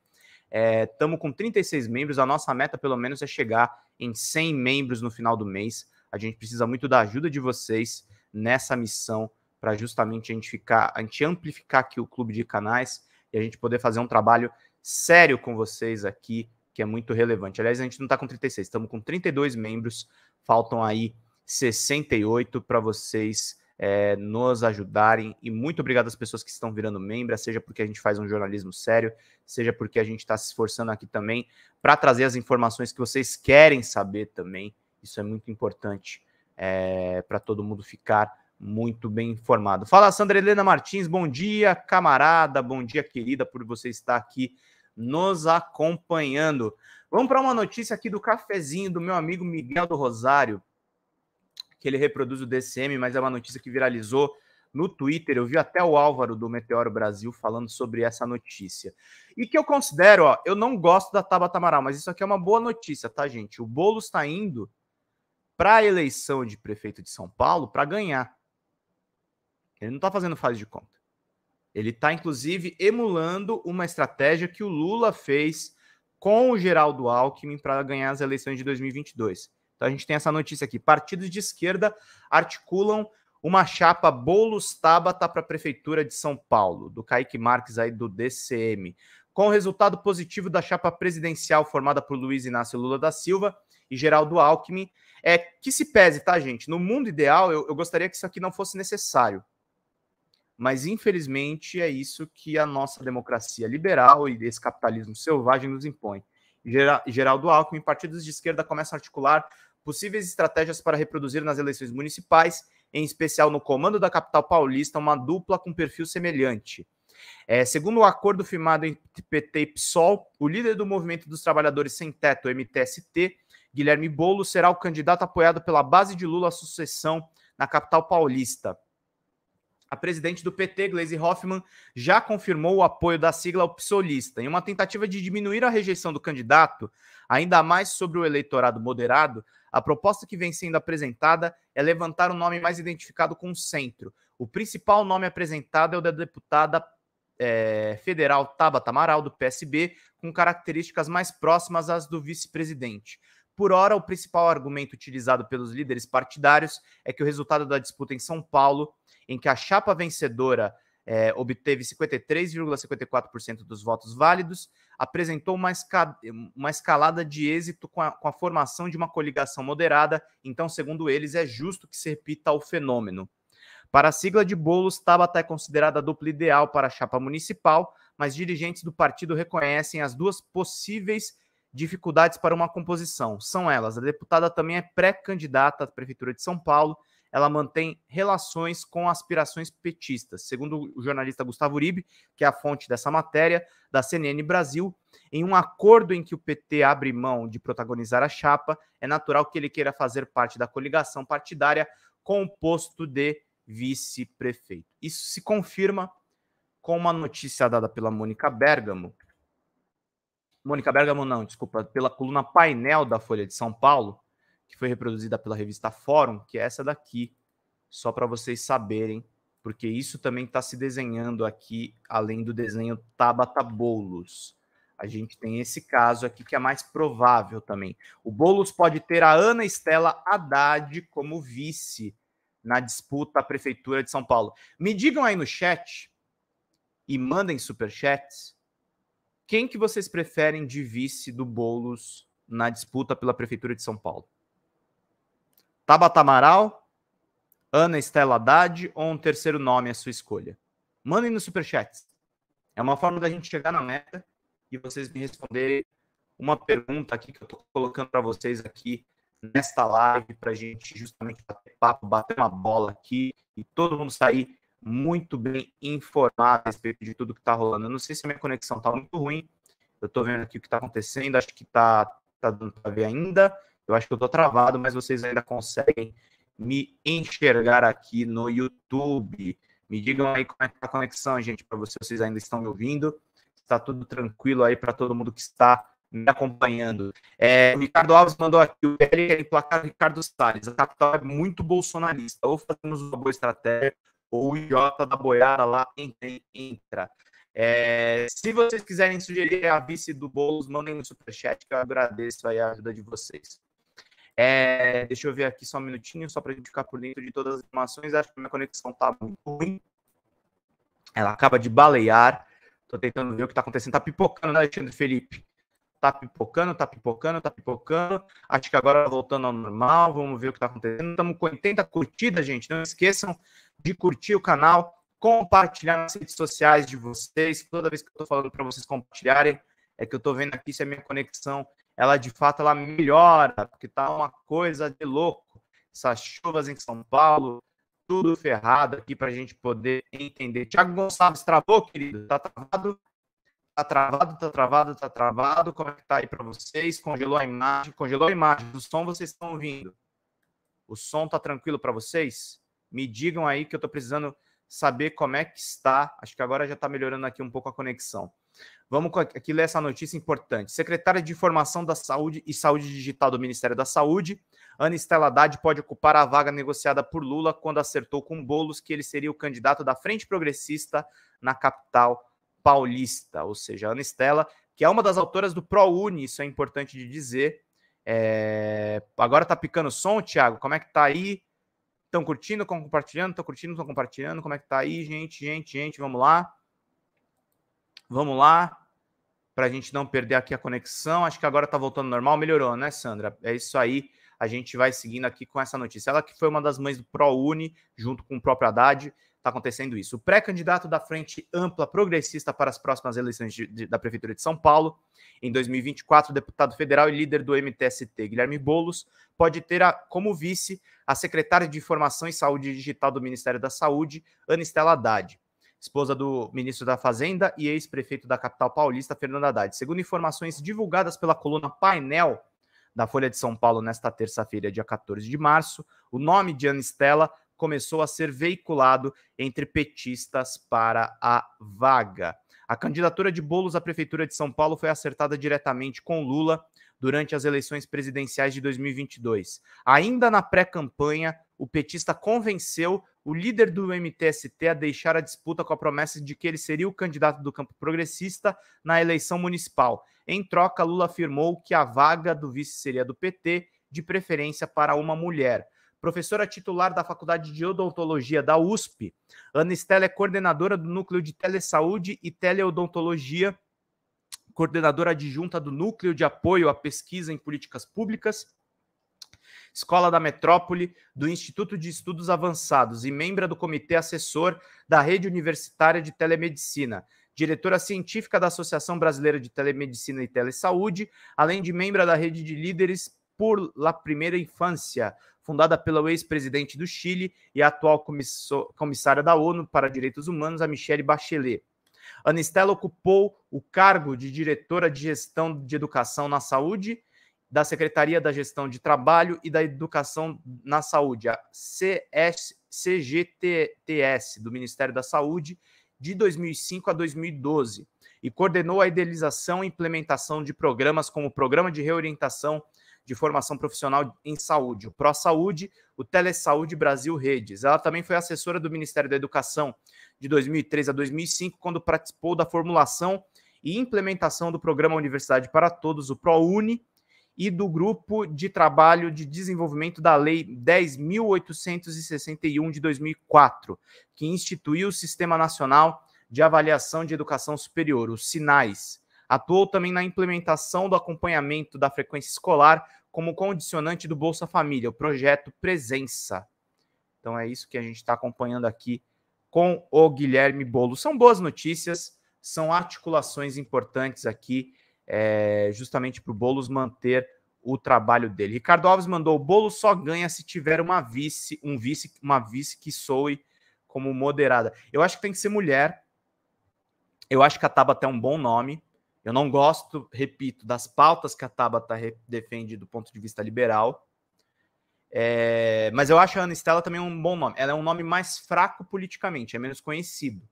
Estamos é, com 36 membros. A nossa meta, pelo menos, é chegar em 100 membros no final do mês. A gente precisa muito da ajuda de vocês nessa missão para justamente a gente ficar, a gente amplificar aqui o clube de canais e a gente poder fazer um trabalho sério com vocês aqui, que é muito relevante. Aliás, a gente não está com 36, estamos com 32 membros, faltam aí 68 para vocês é, nos ajudarem. E muito obrigado às pessoas que estão virando membro, seja porque a gente faz um jornalismo sério, seja porque a gente está se esforçando aqui também para trazer as informações que vocês querem saber também. Isso é muito importante é, eh, para todo mundo ficar muito bem informado. Fala, Sandra Helena Martins, bom dia, camarada, bom dia, querida, por você estar aqui nos acompanhando. Vamos para uma notícia aqui do cafezinho do meu amigo Miguel do Rosário, que ele reproduz o DCM, mas é uma notícia que viralizou no Twitter. Eu vi até o Álvaro do Meteoro Brasil falando sobre essa notícia. E que eu considero, ó, eu não gosto da Tabata Amaral, mas isso aqui é uma boa notícia, tá, gente? O bolo está indo para a eleição de prefeito de São Paulo para ganhar. Ele não está fazendo fase de conta. Ele está, inclusive, emulando uma estratégia que o Lula fez com o Geraldo Alckmin para ganhar as eleições de 2022. Então a gente tem essa notícia aqui. Partidos de esquerda articulam uma chapa Boulos Tabata para a Prefeitura de São Paulo, do Kaique Marques aí do DCM. Com o resultado positivo da chapa presidencial formada por Luiz Inácio Lula da Silva e Geraldo Alckmin, é que se pese, tá, gente? No mundo ideal, eu, eu gostaria que isso aqui não fosse necessário. Mas, infelizmente, é isso que a nossa democracia liberal e esse capitalismo selvagem nos impõe. Geraldo Alckmin, partidos de esquerda começam a articular possíveis estratégias para reproduzir nas eleições municipais, em especial no comando da capital paulista, uma dupla com perfil semelhante. É, segundo o acordo firmado entre PT e PSOL, o líder do Movimento dos Trabalhadores Sem Teto, MTST, Guilherme Bolo, será o candidato apoiado pela base de Lula à sucessão na capital paulista a presidente do PT, Gleisi Hoffmann, já confirmou o apoio da sigla ao psolista. Em uma tentativa de diminuir a rejeição do candidato, ainda mais sobre o eleitorado moderado, a proposta que vem sendo apresentada é levantar o um nome mais identificado com o centro. O principal nome apresentado é o da deputada é, federal Tabata Amaral, do PSB, com características mais próximas às do vice-presidente. Por hora, o principal argumento utilizado pelos líderes partidários é que o resultado da disputa em São Paulo, em que a chapa vencedora é, obteve 53,54% dos votos válidos, apresentou uma, esca uma escalada de êxito com a, com a formação de uma coligação moderada, então, segundo eles, é justo que se repita o fenômeno. Para a sigla de Bolos, Tabata é considerada a dupla ideal para a chapa municipal, mas dirigentes do partido reconhecem as duas possíveis dificuldades para uma composição. São elas: a deputada também é pré-candidata à Prefeitura de São Paulo. Ela mantém relações com aspirações petistas. Segundo o jornalista Gustavo Uribe, que é a fonte dessa matéria, da CNN Brasil, em um acordo em que o PT abre mão de protagonizar a chapa, é natural que ele queira fazer parte da coligação partidária com o posto de vice-prefeito. Isso se confirma com uma notícia dada pela Mônica Bergamo, Mônica Bergamo, não, desculpa, pela coluna Painel da Folha de São Paulo, que foi reproduzida pela revista Fórum, que é essa daqui, só para vocês saberem, porque isso também está se desenhando aqui, além do desenho Tabata Boulos. A gente tem esse caso aqui que é mais provável também. O Boulos pode ter a Ana Estela Haddad como vice na disputa à prefeitura de São Paulo. Me digam aí no chat e mandem superchats quem que vocês preferem de vice do Bolos na disputa pela prefeitura de São Paulo? Tabata Amaral, Ana Estela Haddad ou um terceiro nome à sua escolha? Mandem no superchat. É uma forma da gente chegar na meta e vocês me responderem uma pergunta aqui que eu estou colocando para vocês aqui nesta live para a gente justamente bater papo, bater uma bola aqui e todo mundo sair muito bem informado a respeito de tudo que está rolando. Eu não sei se a minha conexão está muito ruim. Eu estou vendo aqui o que está acontecendo, acho que está tá dando para ver ainda. Eu acho que eu estou travado, mas vocês ainda conseguem me enxergar aqui no YouTube. Me digam aí como é que tá a conexão, gente, para vocês ainda estão me ouvindo. Está tudo tranquilo aí para todo mundo que está me acompanhando. É, o Ricardo Alves mandou aqui, o PL quer emplacar Ricardo Salles. A capital é muito bolsonarista. Ou fazemos uma boa estratégia, ou o Idiota da Boiada lá entra. É, se vocês quiserem sugerir a vice do Boulos, mandem no superchat, que eu agradeço aí a ajuda de vocês. É, deixa eu ver aqui só um minutinho, só para a gente ficar por dentro de todas as informações. Acho que minha conexão tá muito ruim. Ela acaba de balear. Tô tentando ver o que está acontecendo. Tá pipocando, né, Alexandre Felipe? Tá pipocando, tá pipocando, tá pipocando. Acho que agora tá voltando ao normal. Vamos ver o que está acontecendo. Estamos com 80 curtidas, gente. Não esqueçam de curtir o canal, compartilhar nas redes sociais de vocês. Toda vez que eu estou falando para vocês compartilharem, é que eu estou vendo aqui se a minha conexão, ela de fato, ela melhora, porque está uma coisa de louco. Essas chuvas em São Paulo, tudo ferrado aqui para a gente poder entender. Tiago Gonçalves travou, querido? Está travado? Está travado, Está travado, Está travado. Como é que está aí para vocês? Congelou a imagem, congelou a imagem. O som vocês estão ouvindo? O som está tranquilo para vocês? Me digam aí que eu estou precisando saber como é que está. Acho que agora já está melhorando aqui um pouco a conexão. Vamos aqui ler essa notícia importante. Secretária de Informação da Saúde e Saúde Digital do Ministério da Saúde, Ana Estela Haddad pode ocupar a vaga negociada por Lula quando acertou com Bolos que ele seria o candidato da Frente Progressista na capital paulista. Ou seja, Ana Estela, que é uma das autoras do ProUni, isso é importante de dizer. É... Agora tá picando som, Thiago? Como é que tá aí? Estão curtindo, estão compartilhando, estão curtindo, estão compartilhando. Como é que tá aí, gente? Gente, gente, vamos lá. Vamos lá. Para a gente não perder aqui a conexão. Acho que agora está voltando normal. Melhorou, né, Sandra? É isso aí a gente vai seguindo aqui com essa notícia. Ela que foi uma das mães do ProUni, junto com o próprio Haddad, está acontecendo isso. O pré-candidato da Frente Ampla Progressista para as próximas eleições de, de, da Prefeitura de São Paulo, em 2024, deputado federal e líder do MTST, Guilherme Bolos, pode ter a, como vice a secretária de Informação e Saúde Digital do Ministério da Saúde, Ana Estela Haddad. Esposa do ministro da Fazenda e ex-prefeito da capital paulista, Fernando Haddad. Segundo informações divulgadas pela coluna Painel, da Folha de São Paulo nesta terça-feira, dia 14 de março, o nome de Ana Stella começou a ser veiculado entre petistas para a vaga. A candidatura de Bolos à prefeitura de São Paulo foi acertada diretamente com Lula durante as eleições presidenciais de 2022. Ainda na pré-campanha, o petista convenceu o líder do MTST a deixar a disputa com a promessa de que ele seria o candidato do campo progressista na eleição municipal. Em troca, Lula afirmou que a vaga do vice seria do PT, de preferência para uma mulher. Professora titular da Faculdade de Odontologia da USP, Ana Estela é coordenadora do Núcleo de Telesaúde e Teleodontologia coordenadora adjunta do Núcleo de Apoio à Pesquisa em Políticas Públicas, Escola da Metrópole, do Instituto de Estudos Avançados e membra do Comitê Assessor da Rede Universitária de Telemedicina, diretora científica da Associação Brasileira de Telemedicina e Telesaúde, além de membra da Rede de Líderes por La Primeira Infância, fundada pelo ex-presidente do Chile e atual comissária da ONU para Direitos Humanos, a Michelle Bachelet. Anistela ocupou o cargo de diretora de gestão de educação na saúde da Secretaria da Gestão de Trabalho e da Educação na Saúde, a CGTS, do Ministério da Saúde, de 2005 a 2012, e coordenou a idealização e implementação de programas como o Programa de Reorientação de Formação Profissional em Saúde, o ProSaúde, o Telesaúde Brasil Redes. Ela também foi assessora do Ministério da Educação de 2003 a 2005, quando participou da formulação e implementação do programa Universidade para Todos, o ProUni, e do Grupo de Trabalho de Desenvolvimento da Lei 10.861 de 2004, que instituiu o Sistema Nacional de Avaliação de Educação Superior, os SINAIS. Atuou também na implementação do acompanhamento da frequência escolar como condicionante do Bolsa Família, o projeto Presença. Então é isso que a gente está acompanhando aqui com o Guilherme Bolo. São boas notícias, são articulações importantes aqui, é, justamente para o Boulos manter o trabalho dele. Ricardo Alves mandou: o Bolo só ganha se tiver uma vice, um vice, uma vice que soe como moderada. Eu acho que tem que ser mulher. Eu acho que a Tabata é um bom nome. Eu não gosto, repito, das pautas que a Tabata defende do ponto de vista liberal. É, mas eu acho a Ana Estela também um bom nome. Ela é um nome mais fraco politicamente, é menos conhecido.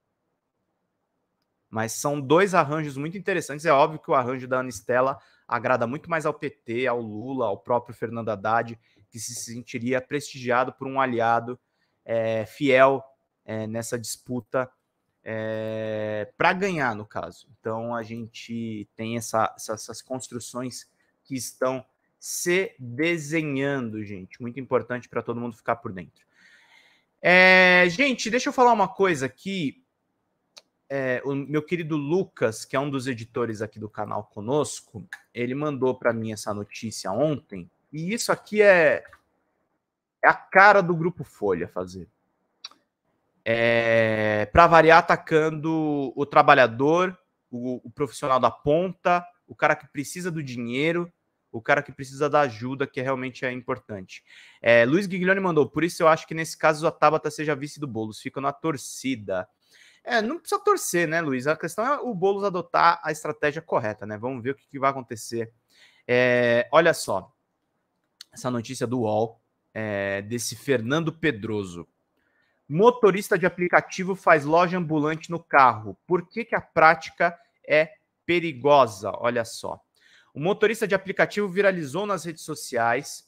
Mas são dois arranjos muito interessantes. É óbvio que o arranjo da Ana Estela agrada muito mais ao PT, ao Lula, ao próprio Fernando Haddad, que se sentiria prestigiado por um aliado é, fiel é, nessa disputa é, para ganhar, no caso. Então, a gente tem essa, essas construções que estão se desenhando, gente. Muito importante para todo mundo ficar por dentro. É, gente, deixa eu falar uma coisa aqui. É, o meu querido Lucas, que é um dos editores aqui do canal conosco, ele mandou para mim essa notícia ontem. E isso aqui é, é a cara do Grupo Folha fazer é, para variar, atacando o trabalhador, o, o, profissional da ponta, o cara que precisa do dinheiro, o cara que precisa da ajuda, que é realmente é importante. É, Luiz Guiglione mandou, por isso eu acho que nesse caso a Tabata seja vice do Boulos, fica na torcida. É, não precisa torcer, né, Luiz? A questão é o Boulos adotar a estratégia correta, né? Vamos ver o que, que vai acontecer. É, olha só, essa notícia do UOL, é, desse Fernando Pedroso. Motorista de aplicativo faz loja ambulante no carro. Por que, que a prática é perigosa? Olha só. O motorista de aplicativo viralizou nas redes sociais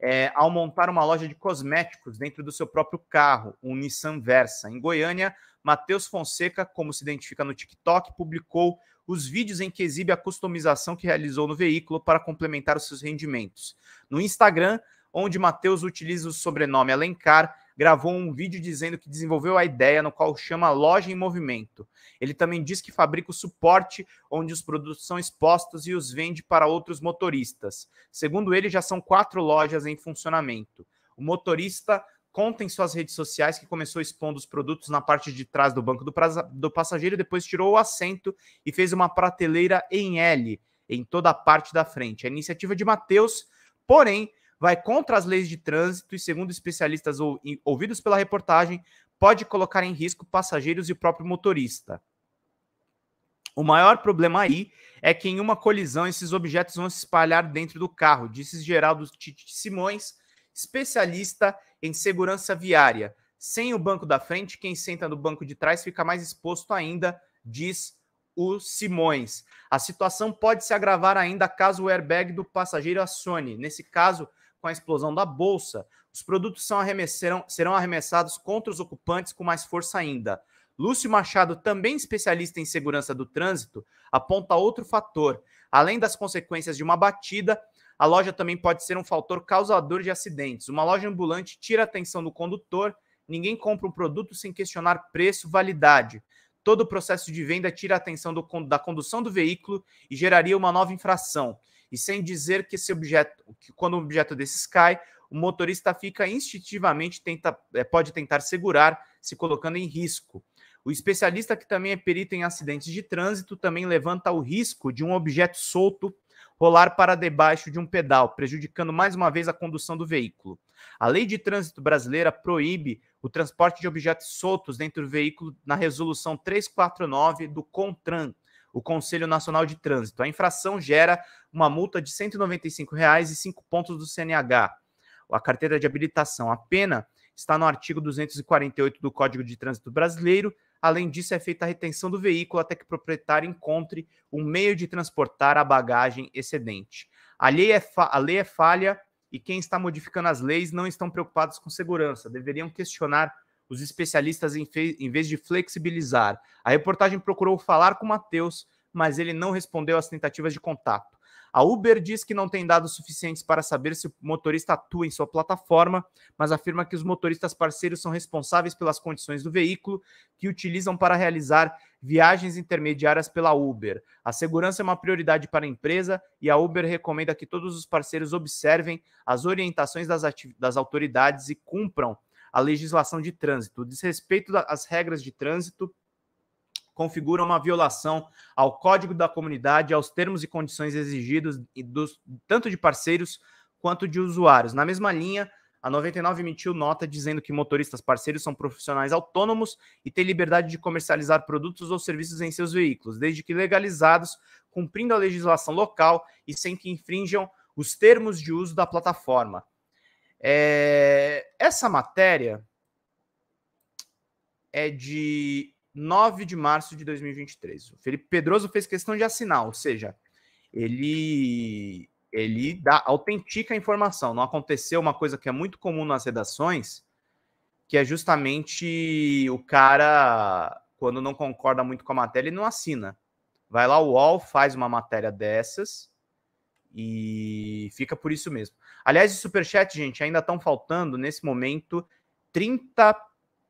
é, ao montar uma loja de cosméticos dentro do seu próprio carro, um Nissan Versa. Em Goiânia, Matheus Fonseca, como se identifica no TikTok, publicou os vídeos em que exibe a customização que realizou no veículo para complementar os seus rendimentos. No Instagram, onde Matheus utiliza o sobrenome Alencar, gravou um vídeo dizendo que desenvolveu a ideia no qual chama Loja em Movimento. Ele também diz que fabrica o suporte onde os produtos são expostos e os vende para outros motoristas. Segundo ele, já são quatro lojas em funcionamento. O motorista conta em suas redes sociais que começou expondo os produtos na parte de trás do banco do, praza, do passageiro, depois tirou o assento e fez uma prateleira em L em toda a parte da frente. A é iniciativa de Matheus, porém, vai contra as leis de trânsito e, segundo especialistas ou, em, ouvidos pela reportagem, pode colocar em risco passageiros e o próprio motorista. O maior problema aí é que em uma colisão esses objetos vão se espalhar dentro do carro, disse Geraldo Tite Simões, especialista em segurança viária. Sem o banco da frente, quem senta no banco de trás fica mais exposto ainda, diz o Simões. A situação pode se agravar ainda caso o airbag do passageiro acione. Nesse caso, com a explosão da bolsa, os produtos são serão arremessados contra os ocupantes com mais força ainda. Lúcio Machado, também especialista em segurança do trânsito, aponta outro fator. Além das consequências de uma batida, a loja também pode ser um fator causador de acidentes. Uma loja ambulante tira a atenção do condutor, ninguém compra um produto sem questionar preço, validade. Todo o processo de venda tira a atenção do, da condução do veículo e geraria uma nova infração. E sem dizer que esse objeto, que quando um objeto desses cai, o motorista fica instintivamente tenta, eh, pode tentar segurar, se colocando em risco. O especialista que também é perito em acidentes de trânsito também levanta o risco de um objeto solto rolar para debaixo de um pedal, prejudicando mais uma vez a condução do veículo. A lei de trânsito brasileira proíbe o transporte de objetos soltos dentro do veículo na resolução 349 do CONTRAN, o Conselho Nacional de Trânsito. A infração gera uma multa de R$ 195,00 e 5 pontos do CNH, a carteira de habilitação. A pena está no artigo 248 do Código de Trânsito Brasileiro. Além disso, é feita a retenção do veículo até que o proprietário encontre um meio de transportar a bagagem excedente. A lei é, a lei é falha e quem está modificando as leis não estão preocupados com segurança. Deveriam questionar os especialistas, em, em vez de flexibilizar. A reportagem procurou falar com Matheus, mas ele não respondeu às tentativas de contato. A Uber diz que não tem dados suficientes para saber se o motorista atua em sua plataforma, mas afirma que os motoristas parceiros são responsáveis pelas condições do veículo que utilizam para realizar viagens intermediárias pela Uber. A segurança é uma prioridade para a empresa e a Uber recomenda que todos os parceiros observem as orientações das, das autoridades e cumpram a legislação de trânsito. O desrespeito às regras de trânsito configura uma violação ao Código da Comunidade, aos termos e condições exigidos dos, tanto de parceiros quanto de usuários. Na mesma linha, a 99 emitiu nota dizendo que motoristas parceiros são profissionais autônomos e têm liberdade de comercializar produtos ou serviços em seus veículos, desde que legalizados, cumprindo a legislação local e sem que infringam os termos de uso da plataforma. É, essa matéria é de 9 de março de 2023. O Felipe Pedroso fez questão de assinar, ou seja, ele ele dá autentica a informação. Não aconteceu uma coisa que é muito comum nas redações, que é justamente o cara quando não concorda muito com a matéria, ele não assina. Vai lá o UOL, faz uma matéria dessas e fica por isso mesmo. Aliás, de superchat, gente, ainda estão faltando nesse momento 30,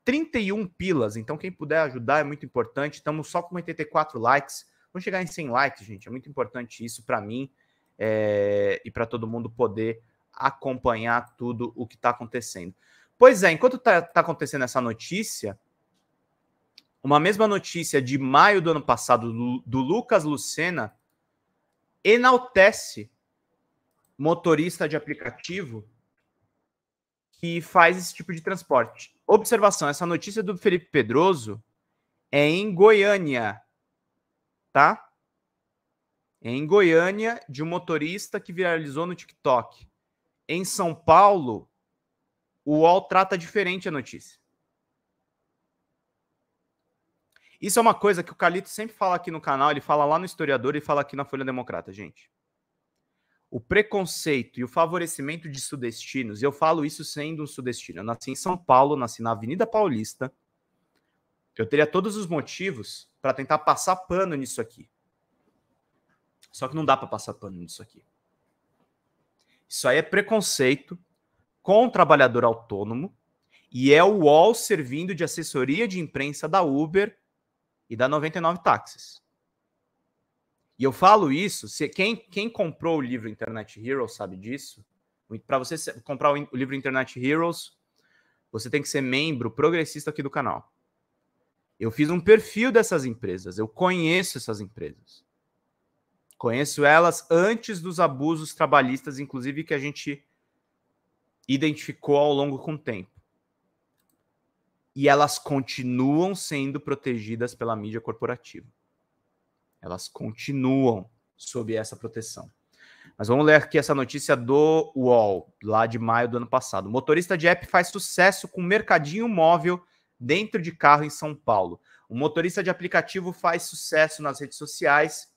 31 pilas. Então, quem puder ajudar é muito importante. Estamos só com 84 likes. Vamos chegar em 100 likes, gente. É muito importante isso para mim é... e para todo mundo poder acompanhar tudo o que está acontecendo. Pois é, enquanto está tá acontecendo essa notícia, uma mesma notícia de maio do ano passado do, do Lucas Lucena enaltece motorista de aplicativo que faz esse tipo de transporte. Observação: essa notícia do Felipe Pedroso é em Goiânia, tá? É em Goiânia, de um motorista que viralizou no TikTok. Em São Paulo, o UOL trata diferente a notícia. Isso é uma coisa que o Calito sempre fala aqui no canal, ele fala lá no Historiador e fala aqui na Folha Democrata, gente o preconceito e o favorecimento de sudestinos, e eu falo isso sendo um sudestino, eu nasci em São Paulo, nasci na Avenida Paulista, eu teria todos os motivos para tentar passar pano nisso aqui. Só que não dá para passar pano nisso aqui. Isso aí é preconceito com o trabalhador autônomo e é o UOL servindo de assessoria de imprensa da Uber e da 99 Táxis. E eu falo isso, se, quem, quem comprou o livro Internet Heroes sabe disso. Para você comprar o, o livro Internet Heroes, você tem que ser membro progressista aqui do canal. Eu fiz um perfil dessas empresas, eu conheço essas empresas. Conheço elas antes dos abusos trabalhistas, inclusive que a gente identificou ao longo com o tempo. E elas continuam sendo protegidas pela mídia corporativa. Elas continuam sob essa proteção. Mas vamos ler aqui essa notícia do UOL, lá de maio do ano passado. Motorista de app faz sucesso com mercadinho móvel dentro de carro em São Paulo. O motorista de aplicativo faz sucesso nas redes sociais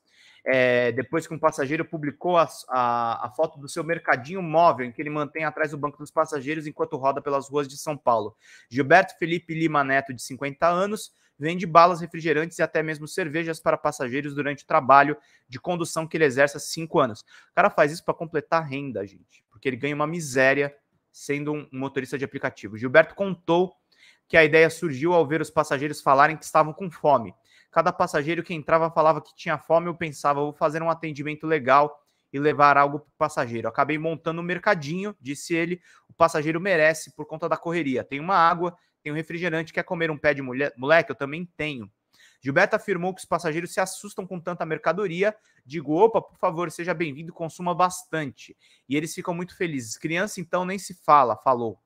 é, depois que um passageiro publicou a, a, a, foto do seu mercadinho móvel, em que ele mantém atrás do banco dos passageiros enquanto roda pelas ruas de São Paulo. Gilberto Felipe Lima Neto, de 50 anos, vende balas, refrigerantes e até mesmo cervejas para passageiros durante o trabalho de condução que ele exerce há cinco anos. O cara faz isso para completar a renda, gente, porque ele ganha uma miséria sendo um motorista de aplicativo. Gilberto contou que a ideia surgiu ao ver os passageiros falarem que estavam com fome. Cada passageiro que entrava falava que tinha fome ou pensava, vou fazer um atendimento legal e levar algo para o passageiro. Acabei montando um mercadinho, disse ele. O passageiro merece por conta da correria. Tem uma água, tem um refrigerante. Quer comer um pé de mulher, moleque? Eu também tenho. Gilberto afirmou que os passageiros se assustam com tanta mercadoria. Digo, opa, por favor, seja bem-vindo, consuma bastante. E eles ficam muito felizes. Criança, então, nem se fala, falou.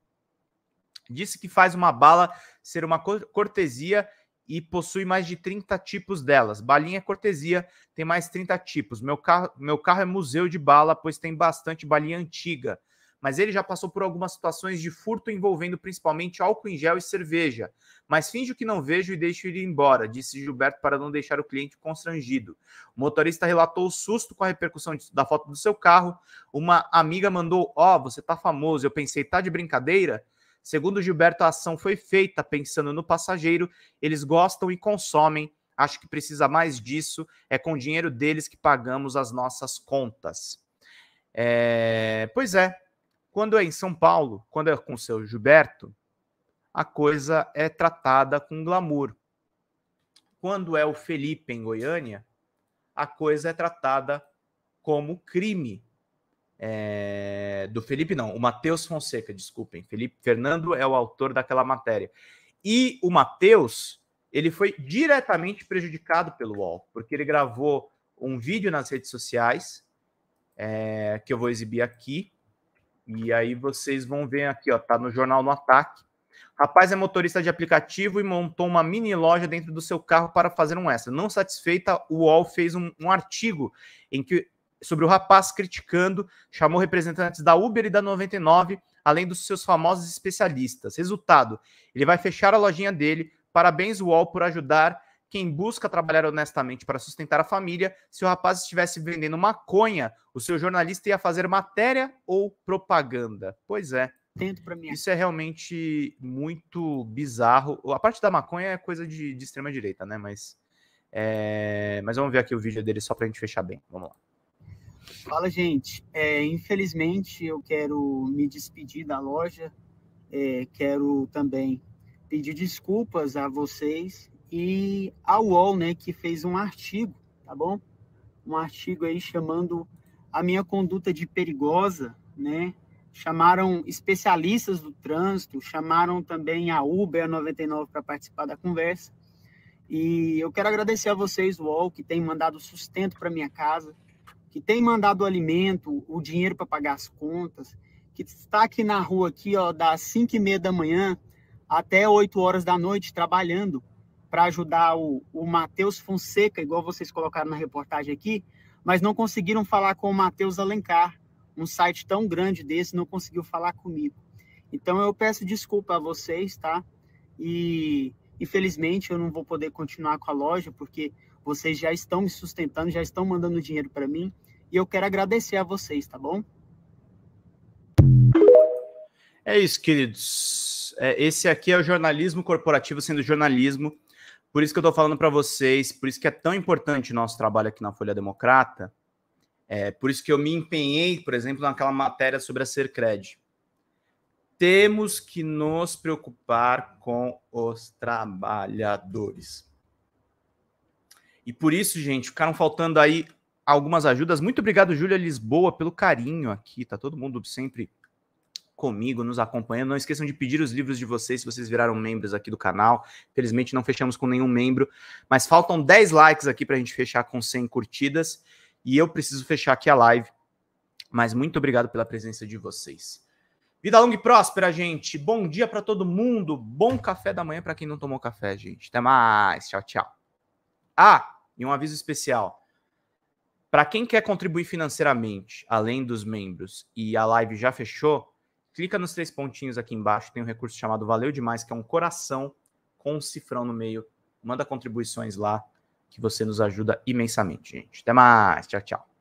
Disse que faz uma bala ser uma cortesia e possui mais de 30 tipos delas. Balinha é cortesia, tem mais 30 tipos. Meu carro, meu carro é museu de bala, pois tem bastante balinha antiga mas ele já passou por algumas situações de furto envolvendo principalmente álcool em gel e cerveja. Mas finge que não vejo e deixo ir embora, disse Gilberto para não deixar o cliente constrangido. O motorista relatou o susto com a repercussão da foto do seu carro. Uma amiga mandou: Ó, oh, você tá famoso. Eu pensei, tá de brincadeira? Segundo Gilberto, a ação foi feita pensando no passageiro. Eles gostam e consomem. Acho que precisa mais disso. É com o dinheiro deles que pagamos as nossas contas. É... Pois é, quando é em São Paulo, quando é com o seu Gilberto, a coisa é tratada com glamour. Quando é o Felipe em Goiânia, a coisa é tratada como crime. É... do Felipe, não, o Matheus Fonseca, desculpem. Felipe Fernando é o autor daquela matéria. E o Matheus, ele foi diretamente prejudicado pelo UOL, porque ele gravou um vídeo nas redes sociais, é... que eu vou exibir aqui, e aí vocês vão ver aqui, ó, tá no jornal no ataque. Rapaz é motorista de aplicativo e montou uma mini loja dentro do seu carro para fazer um extra. Não satisfeita, o UOL fez um, um artigo em que sobre o rapaz criticando, chamou representantes da Uber e da 99, além dos seus famosos especialistas. Resultado, ele vai fechar a lojinha dele. Parabéns UOL por ajudar quem busca trabalhar honestamente para sustentar a família, se o rapaz estivesse vendendo maconha, o seu jornalista ia fazer matéria ou propaganda. Pois é. Isso é realmente muito bizarro. A parte da maconha é coisa de, de extrema direita, né? Mas, é... mas vamos ver aqui o vídeo dele só para a gente fechar bem. Vamos lá. Fala, gente. É, infelizmente, eu quero me despedir da loja. É, quero também pedir desculpas a vocês e a UOL, né, que fez um artigo, tá bom? Um artigo aí chamando a minha conduta de perigosa, né? Chamaram especialistas do trânsito, chamaram também a Uber a 99 para participar da conversa. E eu quero agradecer a vocês, UOL, que tem mandado sustento para minha casa, que tem mandado alimento, o dinheiro para pagar as contas, que está aqui na rua aqui, ó, das 5 e meia da manhã até 8 horas da noite trabalhando para ajudar o, o Matheus Fonseca, igual vocês colocaram na reportagem aqui, mas não conseguiram falar com o Matheus Alencar. Um site tão grande desse não conseguiu falar comigo. Então eu peço desculpa a vocês, tá? E infelizmente eu não vou poder continuar com a loja porque vocês já estão me sustentando, já estão mandando dinheiro para mim e eu quero agradecer a vocês, tá bom? É isso, queridos. É, esse aqui é o jornalismo corporativo sendo jornalismo por isso que eu estou falando para vocês, por isso que é tão importante o nosso trabalho aqui na Folha Democrata, é, por isso que eu me empenhei, por exemplo, naquela matéria sobre a Sercred. Temos que nos preocupar com os trabalhadores. E por isso, gente, ficaram faltando aí algumas ajudas. Muito obrigado, Júlia Lisboa, pelo carinho aqui. Tá todo mundo sempre comigo, nos acompanhando. Não esqueçam de pedir os livros de vocês se vocês viraram membros aqui do canal. Felizmente não fechamos com nenhum membro, mas faltam 10 likes aqui para a gente fechar com 100 curtidas. E eu preciso fechar aqui a live. Mas muito obrigado pela presença de vocês. Vida longa e próspera, gente. Bom dia para todo mundo. Bom café da manhã para quem não tomou café, gente. Até mais. Tchau, tchau. Ah, e um aviso especial. Para quem quer contribuir financeiramente, além dos membros, e a live já fechou, clica nos três pontinhos aqui embaixo, tem um recurso chamado Valeu Demais, que é um coração com um cifrão no meio. Manda contribuições lá, que você nos ajuda imensamente, gente. Até mais, tchau, tchau.